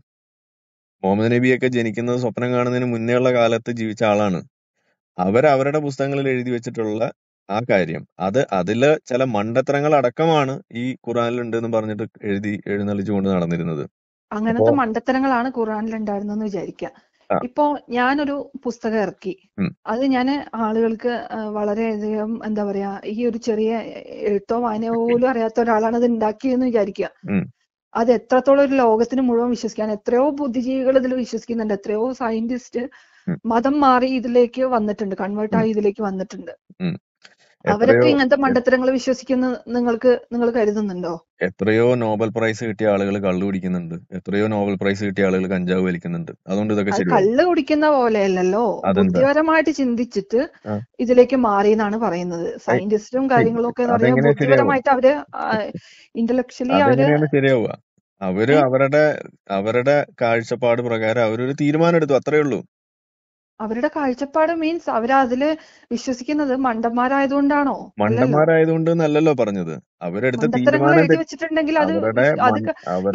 മുഹമ്മദ് നബിയൊക്കെ ജനിക്കുന്നത് സ്വപ്നം കാണുന്നതിന് ഉള്ള കാലത്ത് ജീവിച്ച ആളാണ് അവർ അവരുടെ പുസ്തകങ്ങളിൽ എഴുതി വെച്ചിട്ടുള്ള ആ കാര്യം അത് അതിൽ ചില മണ്ടത്തരങ്ങൾ അടക്കമാണ് ഈ ഖുറാനിലുണ്ട് എന്ന് പറഞ്ഞിട്ട് എഴുതി എഴുന്നള്ളിച്ചു കൊണ്ട് നടന്നിരുന്നത് അങ്ങനത്തെ മണ്ടത്തരങ്ങളാണ് ഖുറാനിൽ ഉണ്ടായിരുന്നെന്ന് വിചാരിക്കുക ഇപ്പോ ഞാനൊരു പുസ്തകം ഇറക്കി അത് ഞാൻ ആളുകൾക്ക് വളരെയധികം എന്താ പറയാ ഈ ഒരു ചെറിയ എഴുത്തോ വായനയോ പോലും അറിയാത്ത ഒരാളാണ് അത് ഉണ്ടാക്കിയെന്ന് വിചാരിക്കുക അത് എത്രത്തോളം ഒരു ലോകത്തിന് മുഴുവൻ വിശ്വസിക്കാൻ എത്രയോ ബുദ്ധിജീവികൾ ഇതിൽ വിശ്വസിക്കുന്നുണ്ട് എത്രയോ സയന്റിസ്റ്റ് മതം മാറി ഇതിലേക്ക് വന്നിട്ടുണ്ട് കൺവേർട്ട് ആയി ഇതിലേക്ക് വന്നിട്ടുണ്ട് അവരൊക്കെ ഇങ്ങനത്തെ മണ്ടത്തരങ്ങൾ വിശ്വസിക്കുന്ന നിങ്ങൾക്ക് നിങ്ങൾ കരുതുന്നുണ്ടോ എത്രയോ നോബൽ പ്രൈസ് കിട്ടിയ ആളുകൾ കള്ളു കുടിക്കുന്നുണ്ട് എത്രയോ നോബൽ പ്രൈസ് കിട്ടിയ ആളുകൾ കഞ്ചാവ് വലിക്കുന്നുണ്ട് അതുകൊണ്ട് ഇതൊക്കെ ശരി കള്ളു കുടിക്കുന്ന പോലെയല്ലല്ലോ ബുദ്ധിപരമായിട്ട് ചിന്തിച്ചിട്ട് ഇതിലേക്ക് മാറി എന്നാണ് പറയുന്നത് സയന്റിസ്റ്റും കാര്യങ്ങളും ഒക്കെ ബുദ്ധിപരമായിട്ട് അവര് ഇന്റലക്ച്വലി അവര് ശരിയാവുക അവര് അവരുടെ അവരുടെ കാഴ്ചപ്പാട് പ്രകാരം അവരൊരു തീരുമാനം എടുത്തു അത്രേ ഉള്ളൂ അവരുടെ കാഴ്ചപ്പാട് മീൻസ് അവരതില് വിശ്വസിക്കുന്നത് മണ്ടന്മാരായതുകൊണ്ടാണോ മണ്ടന്മാരായതുകൊണ്ട് എന്നല്ലല്ലോ പറഞ്ഞത് അവരെടുത്ത വെച്ചിട്ടുണ്ടെങ്കിൽ അത് അത്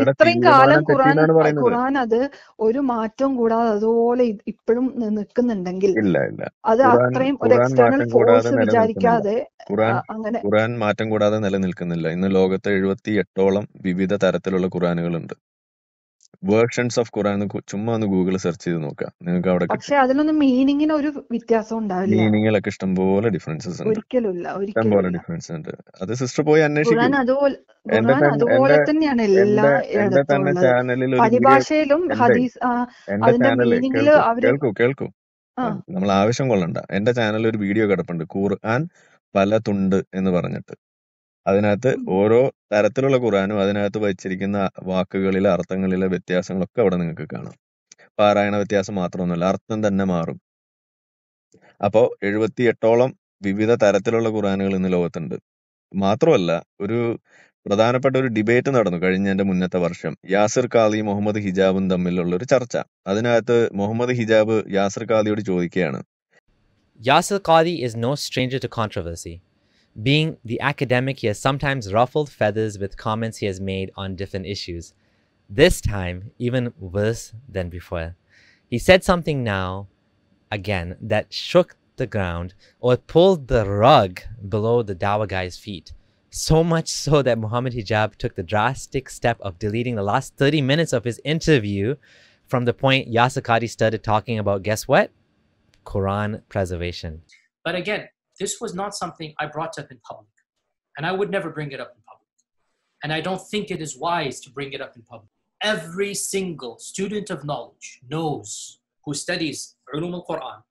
ഇത്രയും കാലം ഖുറാൻ ഖുറാൻ അത് ഒരു മാറ്റവും കൂടാതെ അതുപോലെ ഇപ്പോഴും നിൽക്കുന്നുണ്ടെങ്കിൽ അത് അത്രയും ഒരു എക്സ്റ്റേണൽ ഫോഴ്സ് വിചാരിക്കാതെ അങ്ങനെ ഖുറാൻ മാറ്റം കൂടാതെ നിലനിൽക്കുന്നില്ല ഇന്ന് ലോകത്ത് എഴുപത്തി എട്ടോളം വിവിധ തരത്തിലുള്ള ഖുറാനുകളുണ്ട് വേർഷൻസ് ഓഫ് ഖുറാൻ ചുമ്മാ ഒന്ന് ഗൂഗിൾ സെർച്ച് ചെയ്ത് നോക്കുക നിങ്ങൾക്ക് അവിടെ പക്ഷേ അതിനൊന്നും മീനിങ്ങിന് ഒരു വ്യത്യാസം ഉണ്ടാവില്ല മീനിങ്ങിലൊക്കെ പോലെ ഡിഫറൻസസ് ഉണ്ട് ഒരിക്കലുമില്ല ഇഷ്ടംപോലെ ഡിഫറൻസ് ഉണ്ട് അത് സിസ്റ്റർ പോയി അന്വേഷിക്കും അതുപോലെ തന്നെയാണ് എല്ലാ ചാനലിലും പരിഭാഷയിലും ഹദീസ് അതിന്റെ മീനിങ്ങിൽ കേൾക്കൂ കേൾക്കൂ നമ്മൾ ആവശ്യം കൊള്ളണ്ട എന്റെ ചാനലിൽ ഒരു വീഡിയോ കിടപ്പുണ്ട് ഖുർആൻ പല തുണ്ട് എന്ന് പറഞ്ഞിട്ട് അതിനകത്ത് ഓരോ തരത്തിലുള്ള ഖുറാനും അതിനകത്ത് വച്ചിരിക്കുന്ന വാക്കുകളിലെ അർത്ഥങ്ങളിലെ വ്യത്യാസങ്ങളൊക്കെ അവിടെ നിങ്ങൾക്ക് കാണാം പാരായണ വ്യത്യാസം മാത്രമൊന്നുമല്ല അർത്ഥം തന്നെ മാറും അപ്പോൾ എഴുപത്തി എട്ടോളം വിവിധ തരത്തിലുള്ള ഖുറാനുകൾ ഇന്ന് ലോകത്തുണ്ട് മാത്രമല്ല ഒരു പ്രധാനപ്പെട്ട ഒരു ഡിബേറ്റ് നടന്നു കഴിഞ്ഞ എൻ്റെ മുന്നത്തെ വർഷം യാസിർ കാലി മുഹമ്മദ് ഹിജാബും തമ്മിലുള്ള ഒരു ചർച്ച അതിനകത്ത് മുഹമ്മദ് ഹിജാബ് യാസിർ കാലിയോട് ചോദിക്കുകയാണ് Yasir Qadhi is no stranger to controversy Being the academic, he has sometimes ruffled feathers with comments he has made on different issues. This time, even worse than before. He said something now, again, that shook the ground or pulled the rug below the Dawa guy's feet. So much so that Muhammad Hijab took the drastic step of deleting the last 30 minutes of his interview from the point Yasakadi started talking about guess what? Quran preservation. But again, this was not something I brought up in public, and I would never bring it up in public. And I don't think it is wise to bring it up in public. Every single student of knowledge knows who studies ulum al-Quran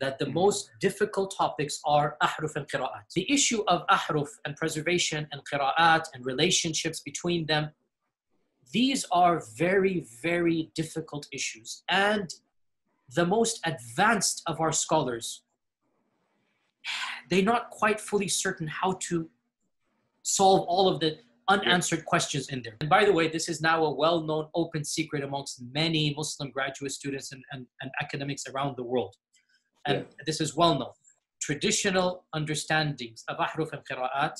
that the most difficult topics are ahruf and qira'at. The issue of ahruf and preservation and qira'at and relationships between them, these are very, very difficult issues. And the most advanced of our scholars they're not quite fully certain how to solve all of the unanswered questions in there. And by the way, this is now a well known open secret amongst many Muslim graduate students and, and, and academics around the world. And yeah. this is well known. Traditional understandings of ahruf and qira'at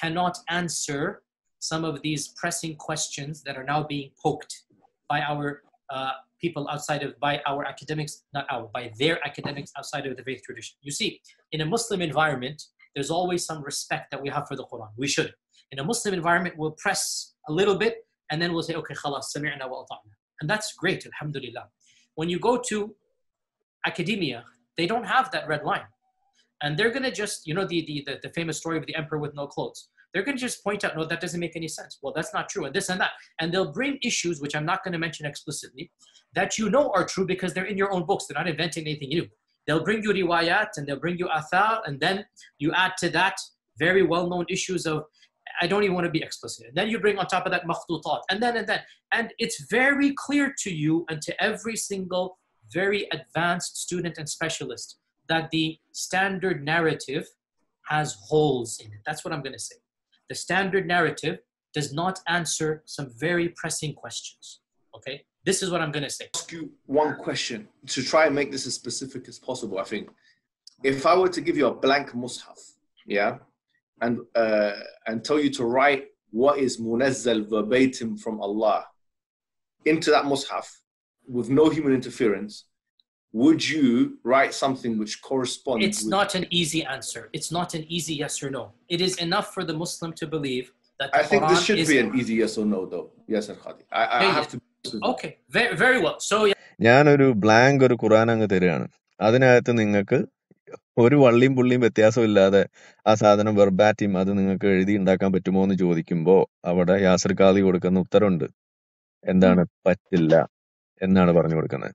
cannot answer some of these pressing questions that are now being poked by our uh, people outside of by our academics, not our, by their academics outside of the faith tradition. You see, in a Muslim environment, there's always some respect that we have for the Quran. We should. In a Muslim environment, we'll press a little bit and then we'll say, okay, khalas, sami'na wa ata'na. And that's great, alhamdulillah. When you go to academia, they don't have that red line. And they're gonna just, you know, the, the, the, the famous story of the emperor with no clothes they're going to just point out, no, that doesn't make any sense. Well, that's not true, and this and that. And they'll bring issues, which I'm not going to mention explicitly, that you know are true because they're in your own books. They're not inventing anything new. They'll bring you riwayat and they'll bring you athar, and then you add to that very well known issues of, I don't even want to be explicit. And then you bring on top of that thought, and then and then. And it's very clear to you and to every single very advanced student and specialist that the standard narrative has holes in it. That's what I'm going to say. The standard narrative does not answer some very pressing questions. Okay? This is what I'm going to say. Ask you one question to try and make this as specific as possible. I think if I were to give you a blank mushaf, yeah, and uh, and tell you to write what is munazzal verbatim from Allah into that mushaf with no human interference, would you write something which corresponds? It's not an easy answer. It's not an easy yes or no. It is enough for the Muslim to believe that. I think this should be an easy yes or no, though. Yes, Al Khadi. I, I have to very well so ഞാനൊരു blank ഒരു Quran അങ്ങ് തരികയാണ് അതിനകത്ത് നിങ്ങൾക്ക് ഒരു വള്ളിയും പുള്ളിയും വ്യത്യാസമില്ലാതെ ആ സാധനം വെർബാറ്റിയും അത് നിങ്ങൾക്ക് എഴുതി ഉണ്ടാക്കാൻ പറ്റുമോ എന്ന് ചോദിക്കുമ്പോൾ അവിടെ യാസർ കാലി കൊടുക്കുന്ന ഉത്തരമുണ്ട് എന്താണ് പറ്റില്ല എന്നാണ് പറഞ്ഞു കൊടുക്കുന്നത്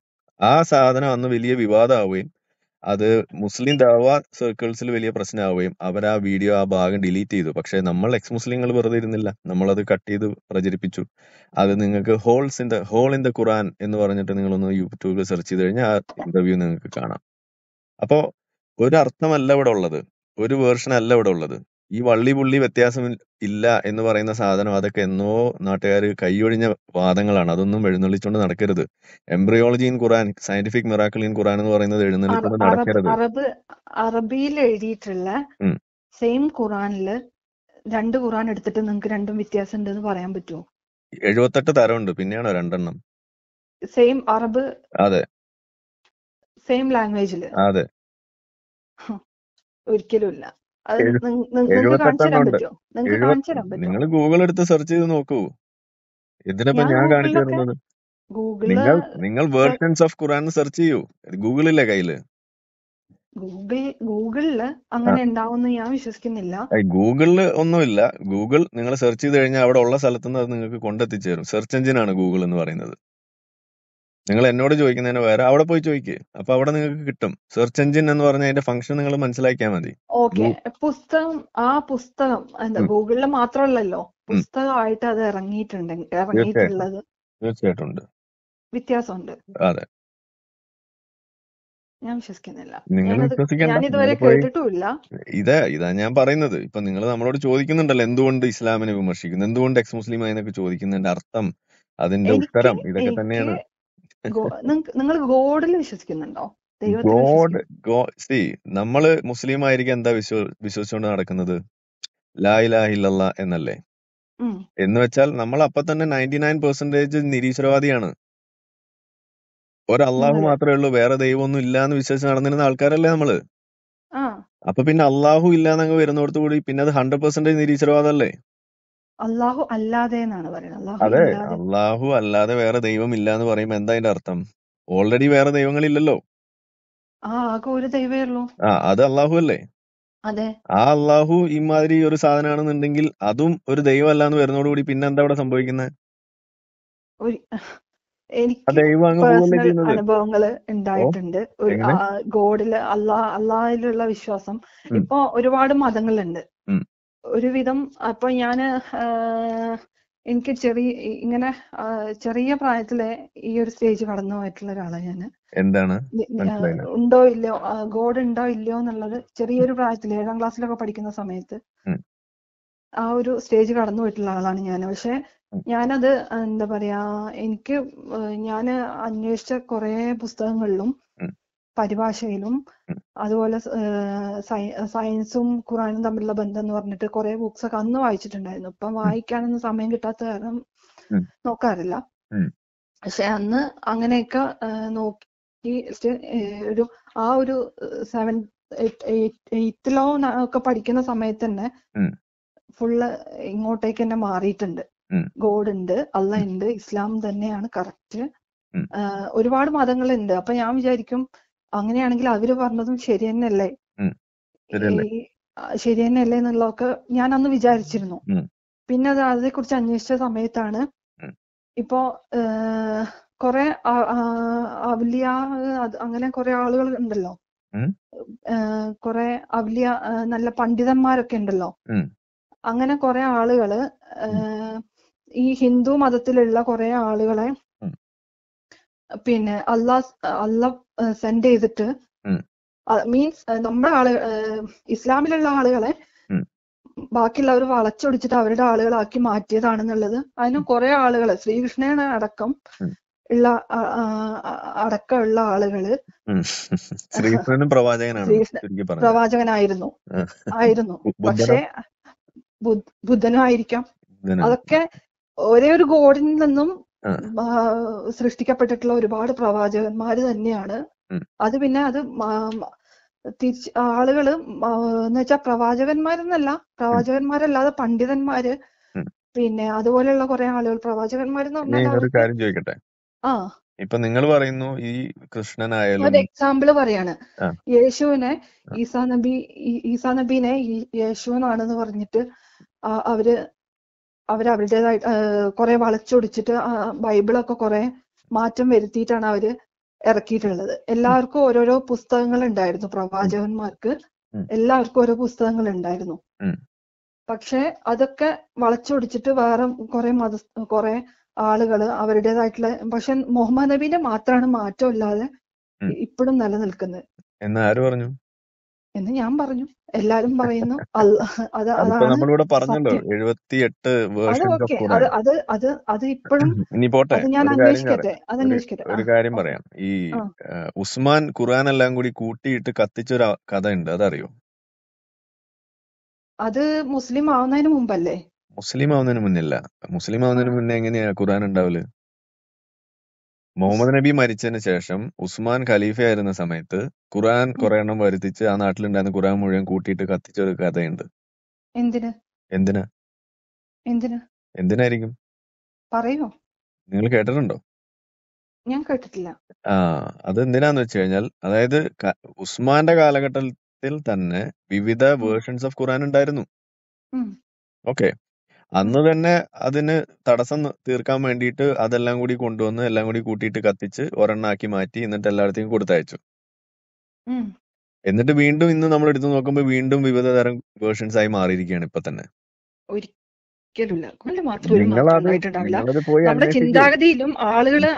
ആ സാധനം അന്ന് വലിയ വിവാദമാവുകയും അത് മുസ്ലിം ദാവ സർക്കിൾസിൽ വലിയ പ്രശ്നമാവുകയും അവർ ആ വീഡിയോ ആ ഭാഗം ഡിലീറ്റ് ചെയ്തു പക്ഷേ നമ്മൾ എക്സ് മുസ്ലിങ്ങൾ വെറുതെ ഇരുന്നില്ല നമ്മളത് കട്ട് ചെയ്ത് പ്രചരിപ്പിച്ചു അത് നിങ്ങൾക്ക് holes in the hole in the Quran എന്ന് പറഞ്ഞിട്ട് നിങ്ങളൊന്ന് യൂട്യൂബിൽ സെർച്ച് ചെയ്ത് കഴിഞ്ഞാൽ ആ ഇന്റർവ്യൂ നിങ്ങൾക്ക് കാണാം അപ്പോൾ ഒരു അർത്ഥമല്ല ഇവിടെ ഉള്ളത് ഒരു വേർഷൻ അല്ല ഇവിടെ ഉള്ളത് ഈ വള്ളി പുള്ളി വ്യത്യാസം ഇല്ല എന്ന് പറയുന്ന സാധനം അതൊക്കെ എന്നോ നാട്ടുകാർ കൈയൊഴിഞ്ഞ വാദങ്ങളാണ് അതൊന്നും എഴുന്നള്ളിച്ചുകൊണ്ട് നടക്കരുത് embryology in Quran scientific miracle in Quran എന്ന് പറയുന്നത് എഴുന്നള്ളിച്ചുകൊണ്ട് നടക്കരുത് അറബ് അറബിയിൽ എഴുതിയിട്ടുള്ള സെയിം ഖുറാനിൽ രണ്ട് ഖുറാൻ എടുത്തിട്ട് നിങ്ങൾക്ക് രണ്ടും വ്യത്യാസം ഉണ്ടെന്ന് പറയാൻ പറ്റുമോ എഴുപത്തെട്ട് തരമുണ്ട് പിന്നെയാണോ രണ്ടെണ്ണം സെയിം അറബ് അതെ സെയിം ലാംഗ്വേജിൽ അതെ ഒരിക്കലും ഇല്ല അത് നിങ്ങൾക്ക് നിങ്ങൾക്ക് നിങ്ങൾ ഗൂഗിൾ എടുത്ത് സെർച്ച് ചെയ്ത് നോക്കൂ ഇതിനിപ്പോ ഞാൻ കാണിച്ചു തരുന്നത് നിങ്ങൾ നിങ്ങൾ വേർഷൻസ് ഓഫ് ഖുറാൻ സെർച്ച് ചെയ്യൂ ഗൂഗിളില്ലേ കയ്യില് ഗൂഗിൾ ഗൂഗിളില് അങ്ങനെ ഉണ്ടാവുമെന്ന് ഞാൻ വിശ്വസിക്കുന്നില്ല ഏയ് ഒന്നുമില്ല ഗൂഗിൾ നിങ്ങൾ സെർച്ച് ചെയ്ത് കഴിഞ്ഞാൽ അവിടെ ഉള്ള സ്ഥലത്തുനിന്ന് അത് നിങ്ങൾക്ക് കൊണ്ടെത്തിച്ചു തരും സെർച്ച് എഞ്ചിനാണ് ഗൂഗിൾ എന്ന് പറയുന്നത് നിങ്ങൾ എന്നോട് ചോദിക്കുന്നതിന് വേറെ അവിടെ പോയി ചോദിക്കുക അപ്പൊ അവിടെ നിങ്ങൾക്ക് കിട്ടും സെർച്ച് എഞ്ചിൻ എന്ന് പറഞ്ഞ അതിന്റെ ഫംഗ്ഷൻ നിങ്ങൾ മനസ്സിലാക്കിയാൽ മതി ഓക്കെ പുസ്തകം ആ പുസ്തകം എന്താ ഗൂഗിളിൽ മാത്രമല്ലല്ലോ പുസ്തകമായിട്ട് അത് ഇറങ്ങിയിട്ടുണ്ട് ഇറങ്ങിയിട്ടുള്ളത് തീർച്ചയായിട്ടും ഉണ്ട് വ്യത്യാസമുണ്ട് അതെ ഞാൻ വിശ്വസിക്കുന്നില്ല നിങ്ങൾ വിശ്വസിക്കണ്ട ഇതാ ഇതാ ഞാൻ പറയുന്നത് ഇപ്പൊ നിങ്ങൾ നമ്മളോട് ചോദിക്കുന്നുണ്ടല്ലോ എന്തുകൊണ്ട് ഇസ്ലാമിനെ വിമർശിക്കുന്നു എന്തുകൊണ്ട് എക്സ് മുസ്ലിം എന്നൊക്കെ ചോദിക്കുന്നതിന്റെ അർത്ഥം അതിന്റെ ഉത്തരം ഇതൊക്കെ തന്നെയാണ് നിങ്ങൾ ഗോഡിൽ വിശ്വസിക്കുന്നുണ്ടോ ഗോഡ് സി നമ്മള് മുസ്ലിം ആയിരിക്കും എന്താ വിശ്വ വിശ്വസിച്ചുകൊണ്ട് നടക്കുന്നത് ലാ ഇലാഹില്ല എന്നല്ലേ എന്ന് വെച്ചാൽ നമ്മൾ അപ്പൊ തന്നെ നയൻറ്റി നയൻ പെർസെന്റേജ് നിരീശ്വരവാദിയാണ് ഒരല്ലാഹു മാത്രമേ ഉള്ളൂ വേറെ ദൈവമൊന്നും ഇല്ല എന്ന് വിശ്വസിച്ച് നടന്നിരുന്ന ആൾക്കാരല്ലേ നമ്മള് അപ്പൊ പിന്നെ അള്ളാഹു ഇല്ലാന്നങ്ങ് വരുന്നിടത്ത് കൂടി പിന്നെ അത് ഹൺഡ്രഡ് പെർസെന്റേജ് നിരീശ്വരവാദല്ലേ അള്ളാഹു അല്ലാതെ എന്നാണ് പറയുന്നത് അതെ അള്ളാഹു അല്ലാതെ വേറെ ദൈവം ഇല്ല എന്ന് പറയുമ്പോ എന്താ അതിന്റെ അർത്ഥം ഓൾറെഡി വേറെ ദൈവങ്ങളില്ലല്ലോ ആ ഒരു ദൈവേ ഉള്ളൂ ആ അത് അള്ളാഹു അല്ലേ അതെ ആ അള്ളാഹു ഇമാതിരി ഒരു സാധനമാണെന്നുണ്ടെങ്കിൽ അതും ഒരു ദൈവമല്ല എന്ന് കൂടി പിന്നെ എന്താ ഇവിടെ സംഭവിക്കുന്നത് അനുഭവങ്ങള് എനിക്ക് ഉണ്ടായിട്ടുണ്ട് ഒരു ഗോഡില് അള്ളാ അള്ളാഹിലുള്ള വിശ്വാസം ഇപ്പൊ ഒരുപാട് മതങ്ങളുണ്ട് ഒരുവിധം അപ്പൊ ഞാന് എനിക്ക് ചെറിയ ഇങ്ങനെ ചെറിയ പ്രായത്തില് ഈ ഒരു സ്റ്റേജ് കടന്നു പോയിട്ടുള്ള ഒരാളാണ് ഞാന് എന്താണ് ഉണ്ടോ ഇല്ലയോ ഗോഡ് ഉണ്ടോ ഇല്ലയോ എന്നുള്ളത് ചെറിയൊരു പ്രായത്തിൽ ഏഴാം ക്ലാസ്സിലൊക്കെ പഠിക്കുന്ന സമയത്ത് ആ ഒരു സ്റ്റേജ് കടന്നു പോയിട്ടുള്ള ആളാണ് ഞാൻ പക്ഷെ ഞാനത് എന്താ പറയാ എനിക്ക് ഞാൻ അന്വേഷിച്ച കുറെ പുസ്തകങ്ങളിലും പരിഭാഷയിലും അതുപോലെ സയൻസും ഖുറാനും തമ്മിലുള്ള ബന്ധം എന്ന് പറഞ്ഞിട്ട് കുറെ ബുക്സ് ഒക്കെ അന്ന് വായിച്ചിട്ടുണ്ടായിരുന്നു ഇപ്പം വായിക്കാനൊന്നും സമയം കിട്ടാത്ത കാരണം നോക്കാറില്ല പക്ഷെ അന്ന് അങ്ങനെയൊക്കെ നോക്കി ഒരു ആ ഒരു സെവൻ എയ്ത്തിലോ ഒക്കെ പഠിക്കുന്ന സമയത്ത് തന്നെ ഫുള്ള് ഇങ്ങോട്ടേക്ക് തന്നെ മാറിയിട്ടുണ്ട് ഗോഡ് ഉണ്ട് അല്ല ഉണ്ട് ഇസ്ലാം തന്നെയാണ് കറക്റ്റ് ഒരുപാട് മതങ്ങളുണ്ട് അപ്പൊ ഞാൻ വിചാരിക്കും അങ്ങനെയാണെങ്കിൽ അവര് പറഞ്ഞതും ശരി തന്നെയല്ലേ ശരി തന്നെയല്ലേ എന്നുള്ളതൊക്കെ ഞാൻ അന്ന് വിചാരിച്ചിരുന്നു പിന്നെ അത് അതിനെ കുറിച്ച് അന്വേഷിച്ച സമയത്താണ് ഇപ്പോ കൊറേ അവലിയ അങ്ങനെ കൊറേ ആളുകൾ ഉണ്ടല്ലോ കൊറേ അവലിയ നല്ല പണ്ഡിതന്മാരൊക്കെ ഉണ്ടല്ലോ അങ്ങനെ കൊറേ ആളുകള് ഈ ഹിന്ദു മതത്തിലുള്ള കൊറേ ആളുകളെ പിന്നെ അള്ളാഹ് അള്ളാഹ് സെൻഡ് ചെയ്തിട്ട് മീൻസ് നമ്മുടെ ആള് ഇസ്ലാമിലുള്ള ആളുകളെ ബാക്കിയുള്ളവർ വളച്ചൊടിച്ചിട്ട് അവരുടെ ആളുകളാക്കി മാറ്റിയതാണെന്നുള്ളത് അതിന് കുറെ ആളുകള് ശ്രീകൃഷ്ണനെ അടക്കം ഉള്ള അടക്കമുള്ള ആളുകള് ശ്രീകൃഷ്ണനും പ്രവാചകനാണ് പ്രവാചകനായിരുന്നു ആയിരുന്നു പക്ഷേ ബുദ്ധനും ആയിരിക്കാം അതൊക്കെ ഒരേ ഒരു ഗോഡിൽ നിന്നും സൃഷ്ടിക്കപ്പെട്ടിട്ടുള്ള ഒരുപാട് പ്രവാചകന്മാര് തന്നെയാണ് അത് പിന്നെ അത് തിരിച്ച് ആളുകള് എന്ന് വെച്ചാൽ പ്രവാചകന്മാരെന്നല്ല പ്രവാചകന്മാരല്ലാതെ പണ്ഡിതന്മാര് പിന്നെ അതുപോലെയുള്ള കുറെ ആളുകൾ പ്രവാചകന്മാരെന്ന് ഒരു കാര്യം ചോദിക്കട്ടെ ആ ഇപ്പൊ നിങ്ങൾ പറയുന്നു ഈ കൃഷ്ണനായാലും ഒരു എക്സാമ്പിൾ പറയാണ് യേശുവിനെ ഈസാ നബി ഈസാ നബീനെ യേശു പറഞ്ഞിട്ട് അവര് അവർ അവരുടേതായി കുറെ വളച്ചൊടിച്ചിട്ട് ബൈബിളൊക്കെ കുറെ മാറ്റം വരുത്തിയിട്ടാണ് അവര് ഇറക്കിയിട്ടുള്ളത് എല്ലാവർക്കും ഓരോരോ പുസ്തകങ്ങൾ ഉണ്ടായിരുന്നു പ്രവാചകന്മാർക്ക് എല്ലാവർക്കും ഓരോ പുസ്തകങ്ങൾ ഉണ്ടായിരുന്നു പക്ഷെ അതൊക്കെ വളച്ചൊടിച്ചിട്ട് വേറെ കുറെ മത കുറെ ആളുകൾ അവരുടേതായിട്ടുള്ള പക്ഷെ മുഹമ്മദ് നബീന്റെ മാത്രമാണ് മാറ്റമില്ലാതെ ഇപ്പോഴും നിലനിൽക്കുന്നത് എന്ന് ആര് പറഞ്ഞു എന്ന് ഞാൻ പറഞ്ഞു എല്ലാരും പറയുന്നു അത് നമ്മളിവിടെ പറഞ്ഞല്ലോ എഴുപത്തിയെട്ട് അത് അത് അത് അത് ഇപ്പോഴും പോട്ടെ ഞാൻ അന്വേഷിക്കട്ടെ അത് അന്വേഷിക്കട്ടെ ഒരു കാര്യം പറയാം ഈ ഉസ്മാൻ ഖുർആൻ എല്ലാം കൂടി കൂട്ടിയിട്ട് കത്തിച്ചൊരു കഥ ഉണ്ട് അതറിയോ അത് മുസ്ലിം ആവുന്നതിന് മുമ്പല്ലേ മുസ്ലിം ആവുന്നതിന് മുന്നല്ല മുസ്ലിം ആവുന്നതിന് മുന്നേ എങ്ങനെയാ ഖുർആൻ ഉണ്ടാവല് മുഹമ്മദ് നബി മരിച്ചതിന് ശേഷം ഉസ്മാൻ ഖലീഫയായിരുന്ന സമയത്ത് ഖുർആൻ കുറെ എണ്ണം വരുത്തിച്ച് ആ നാട്ടിലുണ്ടായിരുന്ന ഖുർആൻ മുഴുവൻ കൂട്ടിയിട്ട് കത്തിച്ച ഒരു കഥയുണ്ട് എന്തിനാ എന്തിനായിരിക്കും പറയോ നിങ്ങൾ കേട്ടിട്ടുണ്ടോ ഞാൻ കേട്ടിട്ടില്ല ആ അത് എന്തിനാന്ന് വെച്ച് കഴിഞ്ഞാൽ അതായത് ഉസ്മാന്റെ കാലഘട്ടത്തിൽ തന്നെ വിവിധ വേർഷൻസ് ഓഫ് ഖുർആൻ ഉണ്ടായിരുന്നു ഓക്കേ ഓക്കെ അന്ന് തന്നെ അതിന് തടസ്സം തീർക്കാൻ വേണ്ടിയിട്ട് അതെല്ലാം കൂടി കൊണ്ടുവന്ന് എല്ലാം കൂടി കൂട്ടിയിട്ട് കത്തിച്ച് ഒരെണ്ണാക്കി മാറ്റി എന്നിട്ട് എല്ലായിടത്തേക്കും കൊടുത്തയച്ചു എന്നിട്ട് വീണ്ടും ഇന്ന് നമ്മൾ എടുത്തു നോക്കുമ്പോൾ വീണ്ടും വിവിധ തരം വേർഷൻസ് ആയി മാറിയിരിക്കുകയാണ് ഇപ്പൊ തന്നെ ഒരിക്കലുമില്ല നമ്മുടെ ചിന്താഗതിയിലും ആളുകള്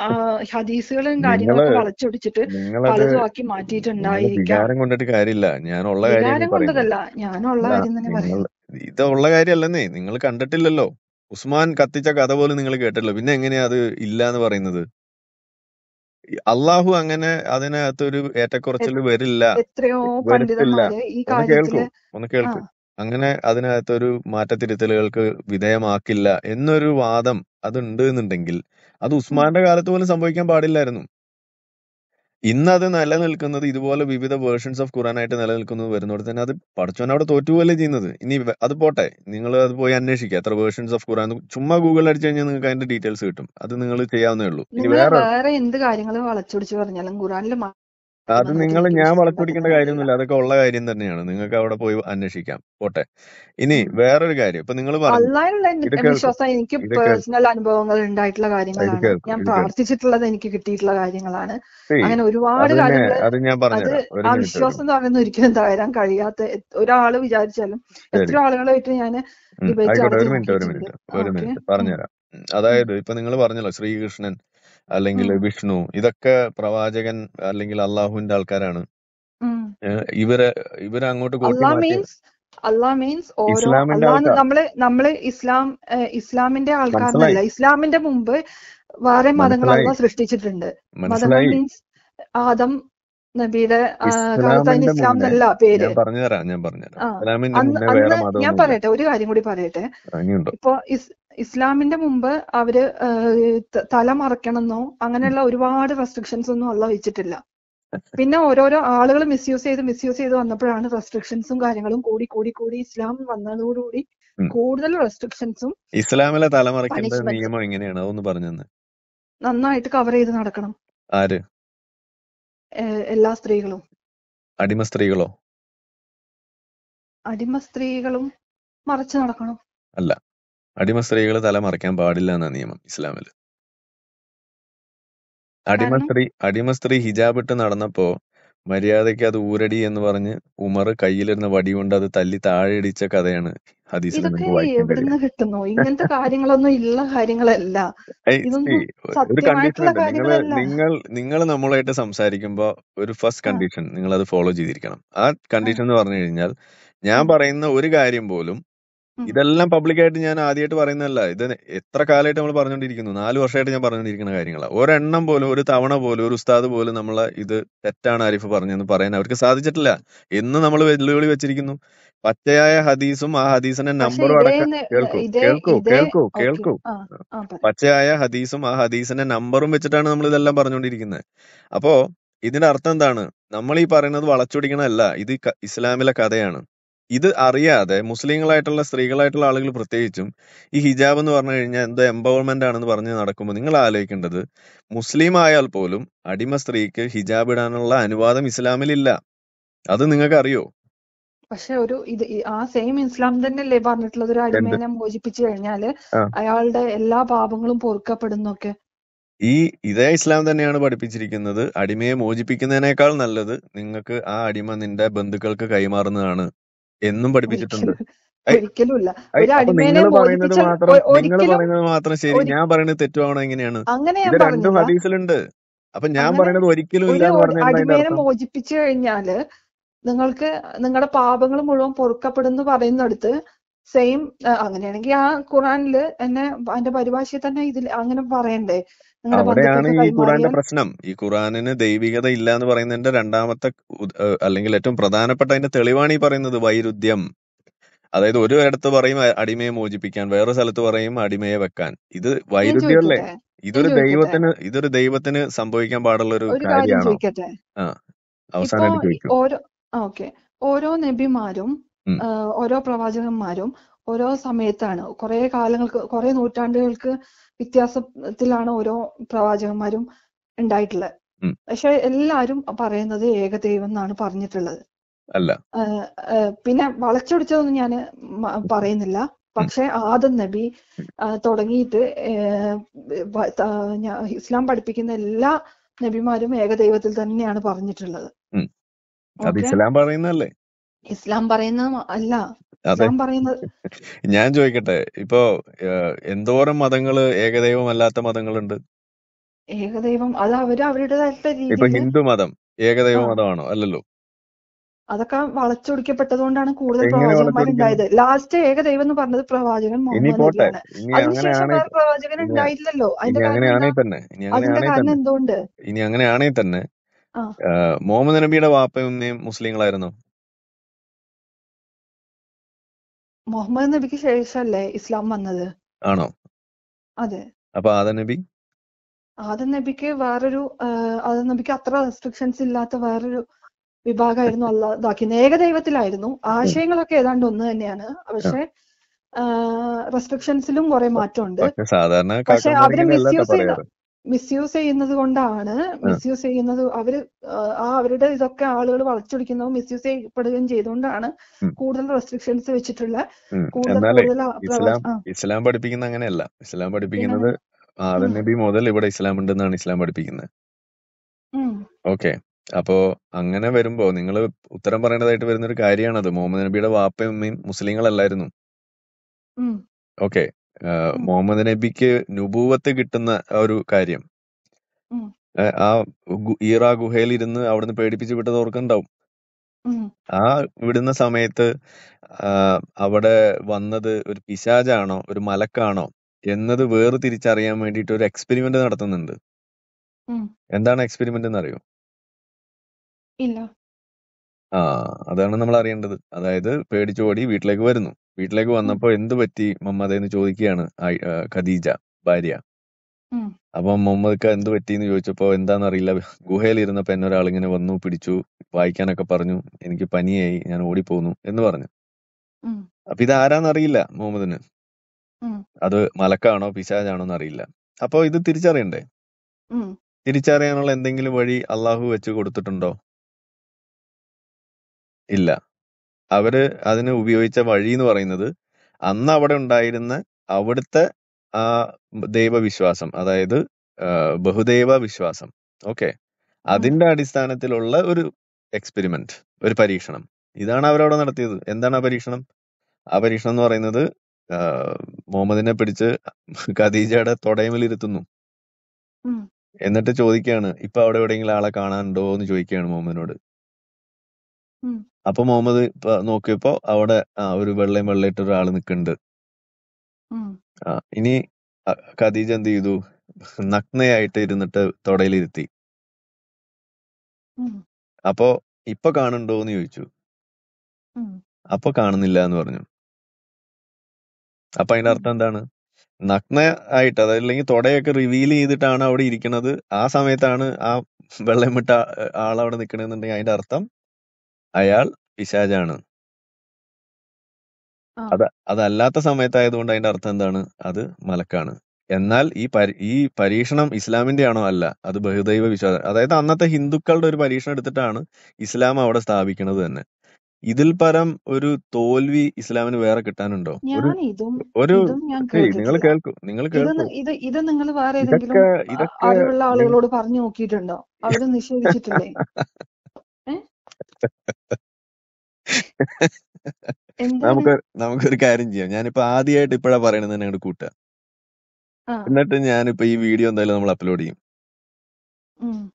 ഹദീസുകളും കാര്യങ്ങളൊക്കെ വളച്ചൊടിച്ചിട്ട് പലതുമാക്കി മാറ്റിയിട്ടുണ്ടായിരിക്കും കൊണ്ടിട്ട് കാര്യമില്ല ഞാനുള്ള കൊണ്ടതല്ല ഞാനുള്ള കാര്യം തന്നെ പറയാം ഇതുള്ള കാര്യമല്ലെന്നേ നിങ്ങൾ കണ്ടിട്ടില്ലല്ലോ ഉസ്മാൻ കത്തിച്ച കഥ പോലും നിങ്ങൾ കേട്ടല്ലോ പിന്നെ എങ്ങനെയാ അത് ഇല്ല എന്ന് പറയുന്നത് അള്ളാഹു അങ്ങനെ അതിനകത്തൊരു ഏറ്റക്കുറച്ചിൽ വരില്ല വരത്തില്ല ഒന്ന് കേൾക്കൂ ഒന്ന് കേൾക്കൂ അങ്ങനെ അതിനകത്തൊരു മാറ്റത്തിരുത്തലുകൾക്ക് വിധേയമാക്കില്ല എന്നൊരു വാദം അതുണ്ട് എന്നുണ്ടെങ്കിൽ അത് ഉസ്മാന്റെ കാലത്ത് പോലും സംഭവിക്കാൻ പാടില്ലായിരുന്നു അത് നിലനിൽക്കുന്നത് ഇതുപോലെ വിവിധ വേർഷൻസ് ഓഫ് ആയിട്ട് നിലനിൽക്കുന്നത് വരുന്നോട് തന്നെ അത് പഠിച്ചവൻ അവിടെ തോറ്റുപോലെ ചെയ്യുന്നത് ഇനി അത് പോട്ടെ നിങ്ങൾ അത് പോയി അന്വേഷിക്കുക എത്ര വേർഷൻസ് ഓഫ് ഖുറാൻ ചുമ്മാ ഗൂഗിൾ അടിച്ചു കഴിഞ്ഞാൽ നിങ്ങൾക്ക് അതിന്റെ ഡീറ്റെയിൽസ് കിട്ടും അത് നിങ്ങൾ ചെയ്യാവുന്നേ ഉള്ളൂ ഇനി വേറെ എന്ത് കാര്യങ്ങളും വളച്ചൊടിച്ച് പറഞ്ഞാലും ഖുറാനിൽ അത് നിങ്ങൾ ഞാൻ വളച്ചൊടിക്കേണ്ട കാര്യമൊന്നുമില്ല അതൊക്കെ ഉള്ള കാര്യം തന്നെയാണ് നിങ്ങൾക്ക് അവിടെ പോയി അന്വേഷിക്കാം പോട്ടെ ഇനി വേറൊരു കാര്യം ഇപ്പൊ നിങ്ങൾ പറഞ്ഞു അള്ളാനുള്ള ഇത് വിശ്വാസം എനിക്ക് പേഴ്സണൽ അനുഭവങ്ങൾ ഉണ്ടായിട്ടുള്ള കാര്യങ്ങളാണ് ഞാൻ പ്രാർത്ഥിച്ചിട്ടുള്ളത് എനിക്ക് കിട്ടിയിട്ടുള്ള കാര്യങ്ങളാണ് അങ്ങനെ ഒരുപാട് കാര്യങ്ങൾ അത് ഞാൻ അത് പറഞ്ഞുതരാം ആ വിശ്വാസം എന്ന് പറയുന്നത് ഒരിക്കലും തകരാൻ കഴിയാത്ത എ- ഒരാള് വിചാരിച്ചാലും എത്ര ആളുകളായിട്ട് ഞാൻ ഡിബേറ്റ് ആയിക്കോട്ടെ ഒരു മിനിറ്റ് ഒരു മിനിറ്റ് ഒരു മിനിറ്റ് പറഞ്ഞുതരാം ഉം, അതായത് ഇപ്പൊ നിങ്ങൾ പറഞ്ഞല്ലോ ശ്രീകൃഷ്ണൻ അല്ലെങ്കിൽ വിഷ്ണു ഇതൊക്കെ പ്രവാചകൻ അല്ലെങ്കിൽ അള്ളാഹുവിന്റെ ആൾക്കാരാണ് ഇവര് ഇവര് അങ്ങോട്ട് അള്ളാഹ് മീൻസ് ഓരോ അള്ളാഹ് നമ്മള് നമ്മള് ഇസ്ലാം ഇസ്ലാമിന്റെ ആൾക്കാരല്ല ഇസ്ലാമിന്റെ മുമ്പ് വേറെ മതങ്ങൾ അള്ളാഹ് സൃഷ്ടിച്ചിട്ടുണ്ട് മതങ്ങൾ മീൻസ് ആദം നബിയുടെ ഇസ്ലാം എന്നല്ല പേര് ഞാൻ പറഞ്ഞുതരാം ഞാൻ പറഞ്ഞുതരാം ഞാൻ പറയട്ടെ ഒരു കാര്യം കൂടി പറയട്ടെ ഇപ്പൊ ഇസ്ലാമിന്റെ മുമ്പ് അവര് തല മറക്കണമെന്നോ അങ്ങനെയുള്ള ഒരുപാട് റെസ്ട്രിക്ഷൻസ് ഒന്നും അല്ല വെച്ചിട്ടില്ല പിന്നെ ഓരോരോ ആളുകൾ മിസ്യൂസ് ചെയ്ത് മിസ്യൂസ് ചെയ്ത് വന്നപ്പോഴാണ് റെസ്ട്രിക്ഷൻസും കാര്യങ്ങളും കൂടി കൂടി കൂടി ഇസ്ലാം വന്നതോടുകൂടി കൂടുതൽ റെസ്ട്രിക്ഷൻസും ഇസ്ലാമിലെ തലമറയ്ക്കുന്ന നിയമം എങ്ങനെയാണ് അതൊന്ന് പറഞ്ഞു നന്നായിട്ട് കവർ ചെയ്ത് നടക്കണം ആര് എല്ലാ സ്ത്രീകളും അടിമ സ്ത്രീകളോ അടിമ സ്ത്രീകളും മറച്ചു നടക്കണം അല്ല അടിമ സ്ത്രീകൾ തല മറയ്ക്കാൻ പാടില്ല എന്നാണ് നിയമം ഇസ്ലാമിൽ. അടിമ സ്ത്രീ അടിമ സ്ത്രീ ഹിജാബ് ഇട്ട് നടന്നപ്പോ മര്യാദയ്ക്ക് അത് ഊരടി എന്ന് പറഞ്ഞ് ഉമർ കയ്യിലിരുന്ന വടി കൊണ്ട് അത് തല്ലി താഴെ ഇടിച്ച കഥയാണ് ഹദീസിൽ ഇങ്ങനത്തെ കാര്യങ്ങളൊന്നും ഇല്ല കാര്യങ്ങളല്ല ഇതൊന്നും സത്യമായിട്ടുള്ള നിങ്ങൾ കാര്യങ്ങളല്ല നിങ്ങൾ നമ്മളായിട്ട് സംസാരിക്കുമ്പോൾ ഒരു ഫസ്റ്റ് കണ്ടീഷൻ നിങ്ങൾ അത് ഫോളോ ചെയ്തിരിക്കണം ആ കണ്ടീഷൻ എന്ന് പറഞ്ഞു കഴിഞ്ഞാൽ ഞാൻ പറയുന്ന ഒരു കാര്യം പോലും ഇതെല്ലാം പബ്ലിക്കായിട്ട് ഞാൻ ആദ്യമായിട്ട് പറയുന്നതല്ല ഇത് എത്ര കാലമായിട്ട് നമ്മൾ പറഞ്ഞുകൊണ്ടിരിക്കുന്നു നാല് വർഷമായിട്ട് ഞാൻ പറഞ്ഞുകൊണ്ടിരിക്കുന്ന കാര്യങ്ങളാണ് ഒരെണ്ണം പോലും ഒരു തവണ പോലും ഒരു ഉസ്താദ് പോലും നമ്മളെ ഇത് തെറ്റാണ് ആരിഫ് പറഞ്ഞെന്ന് പറയാൻ അവർക്ക് സാധിച്ചിട്ടില്ല എന്ന് നമ്മൾ വെല്ലുവിളി വെച്ചിരിക്കുന്നു പച്ചയായ ഹദീസും ആ ഹദീസിന്റെ നമ്പറും അടക്കം കേൾക്കൂ കേൾക്കൂ കേൾക്കൂ കേൾക്കൂ പച്ചയായ ഹദീസും ആ ഹദീസിന്റെ നമ്പറും വെച്ചിട്ടാണ് നമ്മൾ ഇതെല്ലാം പറഞ്ഞുകൊണ്ടിരിക്കുന്നത് അപ്പോ ഇതിന്റെ അർത്ഥം എന്താണ് നമ്മൾ ഈ പറയുന്നത് വളച്ചൊടിക്കണമല്ല ഇത് ഇസ്ലാമിലെ കഥയാണ് ഇത് അറിയാതെ മുസ്ലിങ്ങളായിട്ടുള്ള സ്ത്രീകളായിട്ടുള്ള ആളുകൾ പ്രത്യേകിച്ചും ഈ ഹിജാബ് എന്ന് പറഞ്ഞു കഴിഞ്ഞാൽ എന്തോ എംപവർമെന്റ് ആണെന്ന് പറഞ്ഞ് നടക്കുമ്പോൾ നിങ്ങൾ ആലോചിക്കേണ്ടത് മുസ്ലിം ആയാൽ പോലും അടിമ സ്ത്രീക്ക് ഹിജാബ് ഇടാനുള്ള അനുവാദം ഇസ്ലാമിലില്ല അത് നിങ്ങൾക്ക് അറിയോ പക്ഷെ ഒരു ഇത് ആ സെയിം ഇസ്ലാം തന്നെയല്ലേ പറഞ്ഞിട്ടുള്ളത് ഒരു അടിമേനെ മോചിപ്പിച്ചു കഴിഞ്ഞാല് അയാളുടെ എല്ലാ പാപങ്ങളും പൊറുക്കപ്പെടുന്നൊക്കെ ഈ ഇതേ ഇസ്ലാം തന്നെയാണ് പഠിപ്പിച്ചിരിക്കുന്നത് അടിമയെ മോചിപ്പിക്കുന്നതിനേക്കാൾ നല്ലത് നിങ്ങൾക്ക് ആ അടിമ നിന്റെ ബന്ധുക്കൾക്ക് കൈമാറുന്നതാണ് എന്നും പഠിപ്പിച്ചിട്ടുണ്ട് ഒരിക്കലുമില്ല നിങ്ങൾ പറയുന്നത് മാത്രം നിങ്ങൾ പറയുന്നത് മാത്രം ശരി ഞാൻ പറയുന്നത് തെറ്റുവാണോ എങ്ങനെയാണ് ഇത് രണ്ടും ഹദീസിലുണ്ട് അപ്പൊ ഞാൻ പറയുന്നത് ഒരിക്കലും ഇല്ല എന്ന് പറഞ്ഞാൽ മോചിപ്പിച്ചു കഴിഞ്ഞാല് നിങ്ങൾക്ക് നിങ്ങളുടെ പാപങ്ങൾ മുഴുവൻ പൊറുക്കപ്പെടുന്നു പറയുന്നിടത്ത് സെയിം അങ്ങനെയാണെങ്കിൽ ആ ഖുറാനില് എന്നെ അതിന്റെ പരിഭാഷയിൽ തന്നെ ഇതിൽ അങ്ങനെ പറയണ്ടേ അവിടെയാണ് ഈ ഖുറാന്റെ പ്രശ്നം ഈ ഖുറാനിന് ദൈവികത ഇല്ല എന്ന് പറയുന്നതിന്റെ രണ്ടാമത്തെ അല്ലെങ്കിൽ ഏറ്റവും പ്രധാനപ്പെട്ട അതിന്റെ തെളിവാണ് ഈ പറയുന്നത് വൈരുദ്ധ്യം അതായത് ഒരു ഇടത്ത് പറയും അടിമയെ മോചിപ്പിക്കാൻ വേറെ സ്ഥലത്ത് പറയും അടിമയെ വെക്കാൻ ഇത് വൈരുദ്ധ്യമല്ലേ ഇതൊരു ദൈവത്തിന് ഇതൊരു ദൈവത്തിന് സംഭവിക്കാൻ പാടുള്ള ഒരു കാര്യമാണോ ആ ഇപ്പോ ചോദിക്കൂ ഓരോ ഓക്കെ ഓരോ നബിമാരും ഉം, ഓരോ പ്രവാചകന്മാരും ഓരോ സമയത്താണ് കുറെ കാലങ്ങൾക്ക് കുറെ നൂറ്റാണ്ടുകൾക്ക് വ്യത്യാസത്തിലാണ് ഓരോ പ്രവാചകന്മാരും ഉണ്ടായിട്ടുള്ളത് പക്ഷെ എല്ലാരും പറയുന്നത് ഏകദൈവം എന്നാണ് പറഞ്ഞിട്ടുള്ളത് അല്ല പിന്നെ വളച്ചൊടിച്ചതൊന്നും ഞാൻ പറയുന്നില്ല പക്ഷെ ആദം നബി തുടങ്ങിയിട്ട് ഇസ്ലാം പഠിപ്പിക്കുന്ന എല്ലാ നബിമാരും ഏകദൈവത്തിൽ തന്നെയാണ് പറഞ്ഞിട്ടുള്ളത് ഇസ്ലാം അല്ല അതെ ഞാൻ പറയുന്നത് ഞാൻ ചോദിക്കട്ടെ ഇപ്പോ എന്തോരം മതങ്ങള് ഏകദൈവമല്ലാത്ത മതങ്ങളുണ്ട് ഏകദൈവം അത് അവര് അവരുടേതായിട്ടുള്ള ഇപ്പൊ ഹിന്ദു മതം ഏകദൈവ മതമാണോ അല്ലല്ലോ അതൊക്കെ വളച്ചൊടിക്കപ്പെട്ടത് കൂടുതൽ പ്രവാചകന്മാരുണ്ടായത് ലാസ്റ്റ് ഏകദൈവം എന്ന് പറഞ്ഞത് പ്രവാചകൻ ഇനി പോട്ടെ ഇനി പ്രവാചകൻ ഉണ്ടായില്ലല്ലോ അതിന്റെ കാരണം അങ്ങനെയാണെങ്കിൽ തന്നെ ഇനി അങ്ങനെയാണെങ്കിൽ തന്നെ എന്തുകൊണ്ട് ഇനി അങ്ങനെയാണെങ്കിൽ തന്നെ ആ മുഹമ്മദ് നബിയുടെ വാപ്പയും ഉമ്മയും മുസ്ലിങ്ങളായിരുന്നു മുഹമ്മദ് നബിക്ക് ശേഷമല്ലേ ഇസ്ലാം വന്നത് ആണോ അതെ അപ്പൊ ആദം നബി ആദം നബിക്ക് വേറൊരു ആഹ്, ആദം നബിക്ക് അത്ര റെസ്ട്രിക്ഷൻസ് ഇല്ലാത്ത വേറൊരു വിഭാഗമായിരുന്നു അള്ളാഹ് ഇതാക്കിയത് ഏകദൈവത്തിലായിരുന്നു ആശയങ്ങളൊക്കെ ഏതാണ്ട് ഒന്ന് തന്നെയാണ് പക്ഷെ റെസ്ട്രിക്ഷൻസിലും കുറെ മാറ്റമുണ്ട് പക്ഷെ സാധാരണ അവരെ മിസ്യൂസ് ചെയ്ത മിസ്യൂസ് ചെയ്യുന്നത് കൊണ്ടാണ് മിസ്യൂസ് ചെയ്യുന്നത് അവര് ആ അവരുടെ ഇതൊക്കെ ആളുകൾ വളച്ചൊടിക്കുന്നതും മിസ്യൂസ് ചെയ്യപ്പെടുകയും ചെയ്തുകൊണ്ടാണ് കൂടുതൽ റെസ്ട്രിക്ഷൻസ് വെച്ചിട്ടുള്ള കൂടുതൽ ഇസ്ലാം പഠിപ്പിക്കുന്ന അങ്ങനെയല്ല ഇസ്ലാം പഠിപ്പിക്കുന്നത് ആദം നബി മുതൽ ഇവിടെ ഇസ്ലാം ഉണ്ടെന്നാണ് ഇസ്ലാം പഠിപ്പിക്കുന്നത് ഓക്കെ അപ്പോ അങ്ങനെ വരുമ്പോ നിങ്ങൾ ഉത്തരം പറയേണ്ടതായിട്ട് വരുന്ന ഒരു കാര്യമാണത് മുഹമ്മദ് നബിയുടെ വാപ്പയും ഉമ്മയും മുസ്ലിങ്ങളല്ലായിരുന്നു ഓക്കെ മുഹമ്മദ് നബിക്ക് നുപൂവത്ത് കിട്ടുന്ന ഒരു കാര്യം ആ ഈറ ഗുഹയിൽ ഇരുന്ന് അവിടുന്ന് പേടിപ്പിച്ച് വിട്ടത് ഓർക്കുണ്ടാവും ആ വിടുന്ന സമയത്ത് അവിടെ വന്നത് ഒരു പിശാജാണോ ഒരു മലക്കാണോ എന്നത് വേറെ തിരിച്ചറിയാൻ വേണ്ടിയിട്ട് ഒരു എക്സ്പെരിമെന്റ് നടത്തുന്നുണ്ട് എന്താണ് എക്സ്പെരിമെന്റ് എന്ന് അറിയോ ആ അതാണ് നമ്മൾ അറിയേണ്ടത് അതായത് പേടിച്ചോടി വീട്ടിലേക്ക് വരുന്നു വീട്ടിലേക്ക് വന്നപ്പോ എന്ത് പറ്റി മമ്മദേന്ന് ചോദിക്കുകയാണ് ഖദീജ ഭാര്യ അപ്പൊ മുഹമ്മദ്ക്ക് എന്ത് എന്ന് ചോദിച്ചപ്പോ എന്താന്ന് അറിയില്ല ഗുഹയിൽ ഇരുന്നപ്പോ എന്നൊരാൾ ഇങ്ങനെ വന്നു പിടിച്ചു വായിക്കാനൊക്കെ പറഞ്ഞു എനിക്ക് പനിയായി ഞാൻ ഓടിപ്പോന്നു എന്ന് പറഞ്ഞു അപ്പൊ ഇത് ആരാന്നറിയില്ല മുഹമ്മദിന് അത് മലക്കാണോ പിശാജാണോ എന്നറിയില്ല അപ്പൊ ഇത് തിരിച്ചറിയണ്ടേ തിരിച്ചറിയാനുള്ള എന്തെങ്കിലും വഴി അള്ളാഹു വെച്ച് കൊടുത്തിട്ടുണ്ടോ ഇല്ല അവർ അതിന് ഉപയോഗിച്ച വഴി എന്ന് പറയുന്നത് അന്ന് അവിടെ ഉണ്ടായിരുന്ന അവിടുത്തെ ആ ദൈവവിശ്വാസം അതായത് ബഹുദൈവ വിശ്വാസം ഓക്കെ അതിന്റെ അടിസ്ഥാനത്തിലുള്ള ഒരു എക്സ്പെരിമെന്റ് ഒരു പരീക്ഷണം ഇതാണ് അവരവിടെ നടത്തിയത് എന്താണ് ആ പരീക്ഷണം ആ പരീക്ഷണം എന്ന് പറയുന്നത് മുഹമ്മദിനെ പിടിച്ച് ഖദീജയുടെ തൊടയമിൽ ഇരുത്തുന്നു എന്നിട്ട് ചോദിക്കുകയാണ് ഇപ്പൊ അവിടെ എവിടെയെങ്കിലും ആളെ കാണാനുണ്ടോ എന്ന് ചോദിക്കുകയാണ് മുഹമ്മദിനോട് അപ്പൊ മുഹമ്മദ് പ- നോക്കിയപ്പോ അവിടെ ഒരു വെള്ളയും വെള്ളയിട്ട് ഒരാൾ നിൽക്കുന്നുണ്ട് ആ ഇനി ഖദീജ എന്ത് ചെയ്തു നഗ്നയായിട്ട് ഇരുന്നിട്ട് തൊടയിലിരുത്തി അപ്പോ ഇപ്പൊ കാണുന്നുണ്ടോ എന്ന് ചോദിച്ചു അപ്പൊ കാണുന്നില്ല എന്ന് പറഞ്ഞു അപ്പൊ അതിന്റെ അർത്ഥം എന്താണ് നഗ്ന ആയിട്ട് അതായത് അല്ലെങ്കിൽ തൊടയൊക്കെ റിവീൽ ചെയ്തിട്ടാണ് അവിടെ ഇരിക്കുന്നത് ആ സമയത്താണ് ആ വെള്ളമിട്ട ആൾ അവിടെ നിൽക്കണെന്നുണ്ടെങ്കിൽ അതിന്റെ അർത്ഥം അയാൾ പിശാചാണ് അത് അതല്ലാത്ത സമയത്തായതുകൊണ്ട് അതിന്റെ അർത്ഥം എന്താണ് അത് മലക്കാണ് എന്നാൽ ഈ പരി ഈ പരീക്ഷണം ഇസ്ലാമിന്റെ ആണോ അല്ല അത് ബഹുദൈവ വിശ്വാസം അതായത് അന്നത്തെ ഹിന്ദുക്കളുടെ ഒരു പരീക്ഷണം എടുത്തിട്ടാണ് ഇസ്ലാം അവിടെ സ്ഥാപിക്കുന്നത് തന്നെ ഇതിൽ പരം ഒരു തോൽവി ഇസ്ലാമിന് വേറെ കിട്ടാനുണ്ടോ ഒരു നിങ്ങൾ കേൾക്കും നിങ്ങൾ കേൾക്കും ഇത് നിങ്ങൾ ആളുകളോട് പറഞ്ഞു നോക്കിയിട്ടുണ്ടോ നിഷേധിച്ചിട്ടില്ലേ നമുക്ക് നമുക്കൊരു കാര്യം ചെയ്യാം ഞാനിപ്പോ ആദ്യമായിട്ട് ഇപ്പോഴാ പറയണത് തന്നെ അങ്ങോട്ട് കൂട്ടുക എന്നിട്ട് ഞാനിപ്പോ ഈ വീഡിയോ എന്തായാലും നമ്മൾ അപ്ലോഡ് ചെയ്യും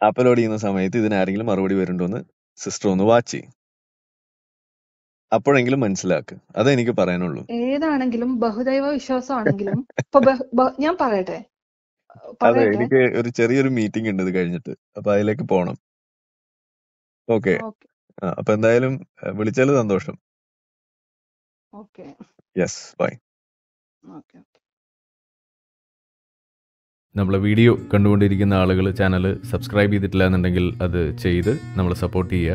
അപ്ലോഡ് ചെയ്യുന്ന സമയത്ത് ഇതിനാരെങ്കിലും മറുപടി വരുന്നുണ്ടോന്ന് സിസ്റ്റർ ഒന്ന് വാച്ച് ചെയ്യും അപ്പോഴെങ്കിലും മനസ്സിലാക്കുക അതേ എനിക്ക് പറയാനുള്ളൂ ഏതാണെങ്കിലും ബഹുദൈവ വിശ്വാസമാണെങ്കിലും ഇപ്പൊ ഞാൻ പറയട്ടെ അതെ എനിക്ക് ഒരു ചെറിയൊരു മീറ്റിംഗ് ഉണ്ട് ഇത് കഴിഞ്ഞിട്ട് അപ്പൊ അതിലേക്ക് പോണം ഓക്കെ അപ്പൊ എന്തായാലും വിളിച്ചതിൽ സന്തോഷം യെസ് ബൈ നമ്മളെ വീഡിയോ കണ്ടുകൊണ്ടിരിക്കുന്ന ആളുകൾ ചാനൽ സബ്സ്ക്രൈബ് ചെയ്തിട്ടില്ല എന്നുണ്ടെങ്കിൽ അത് ചെയ്ത് നമ്മളെ സപ്പോർട്ട് ചെയ്യുക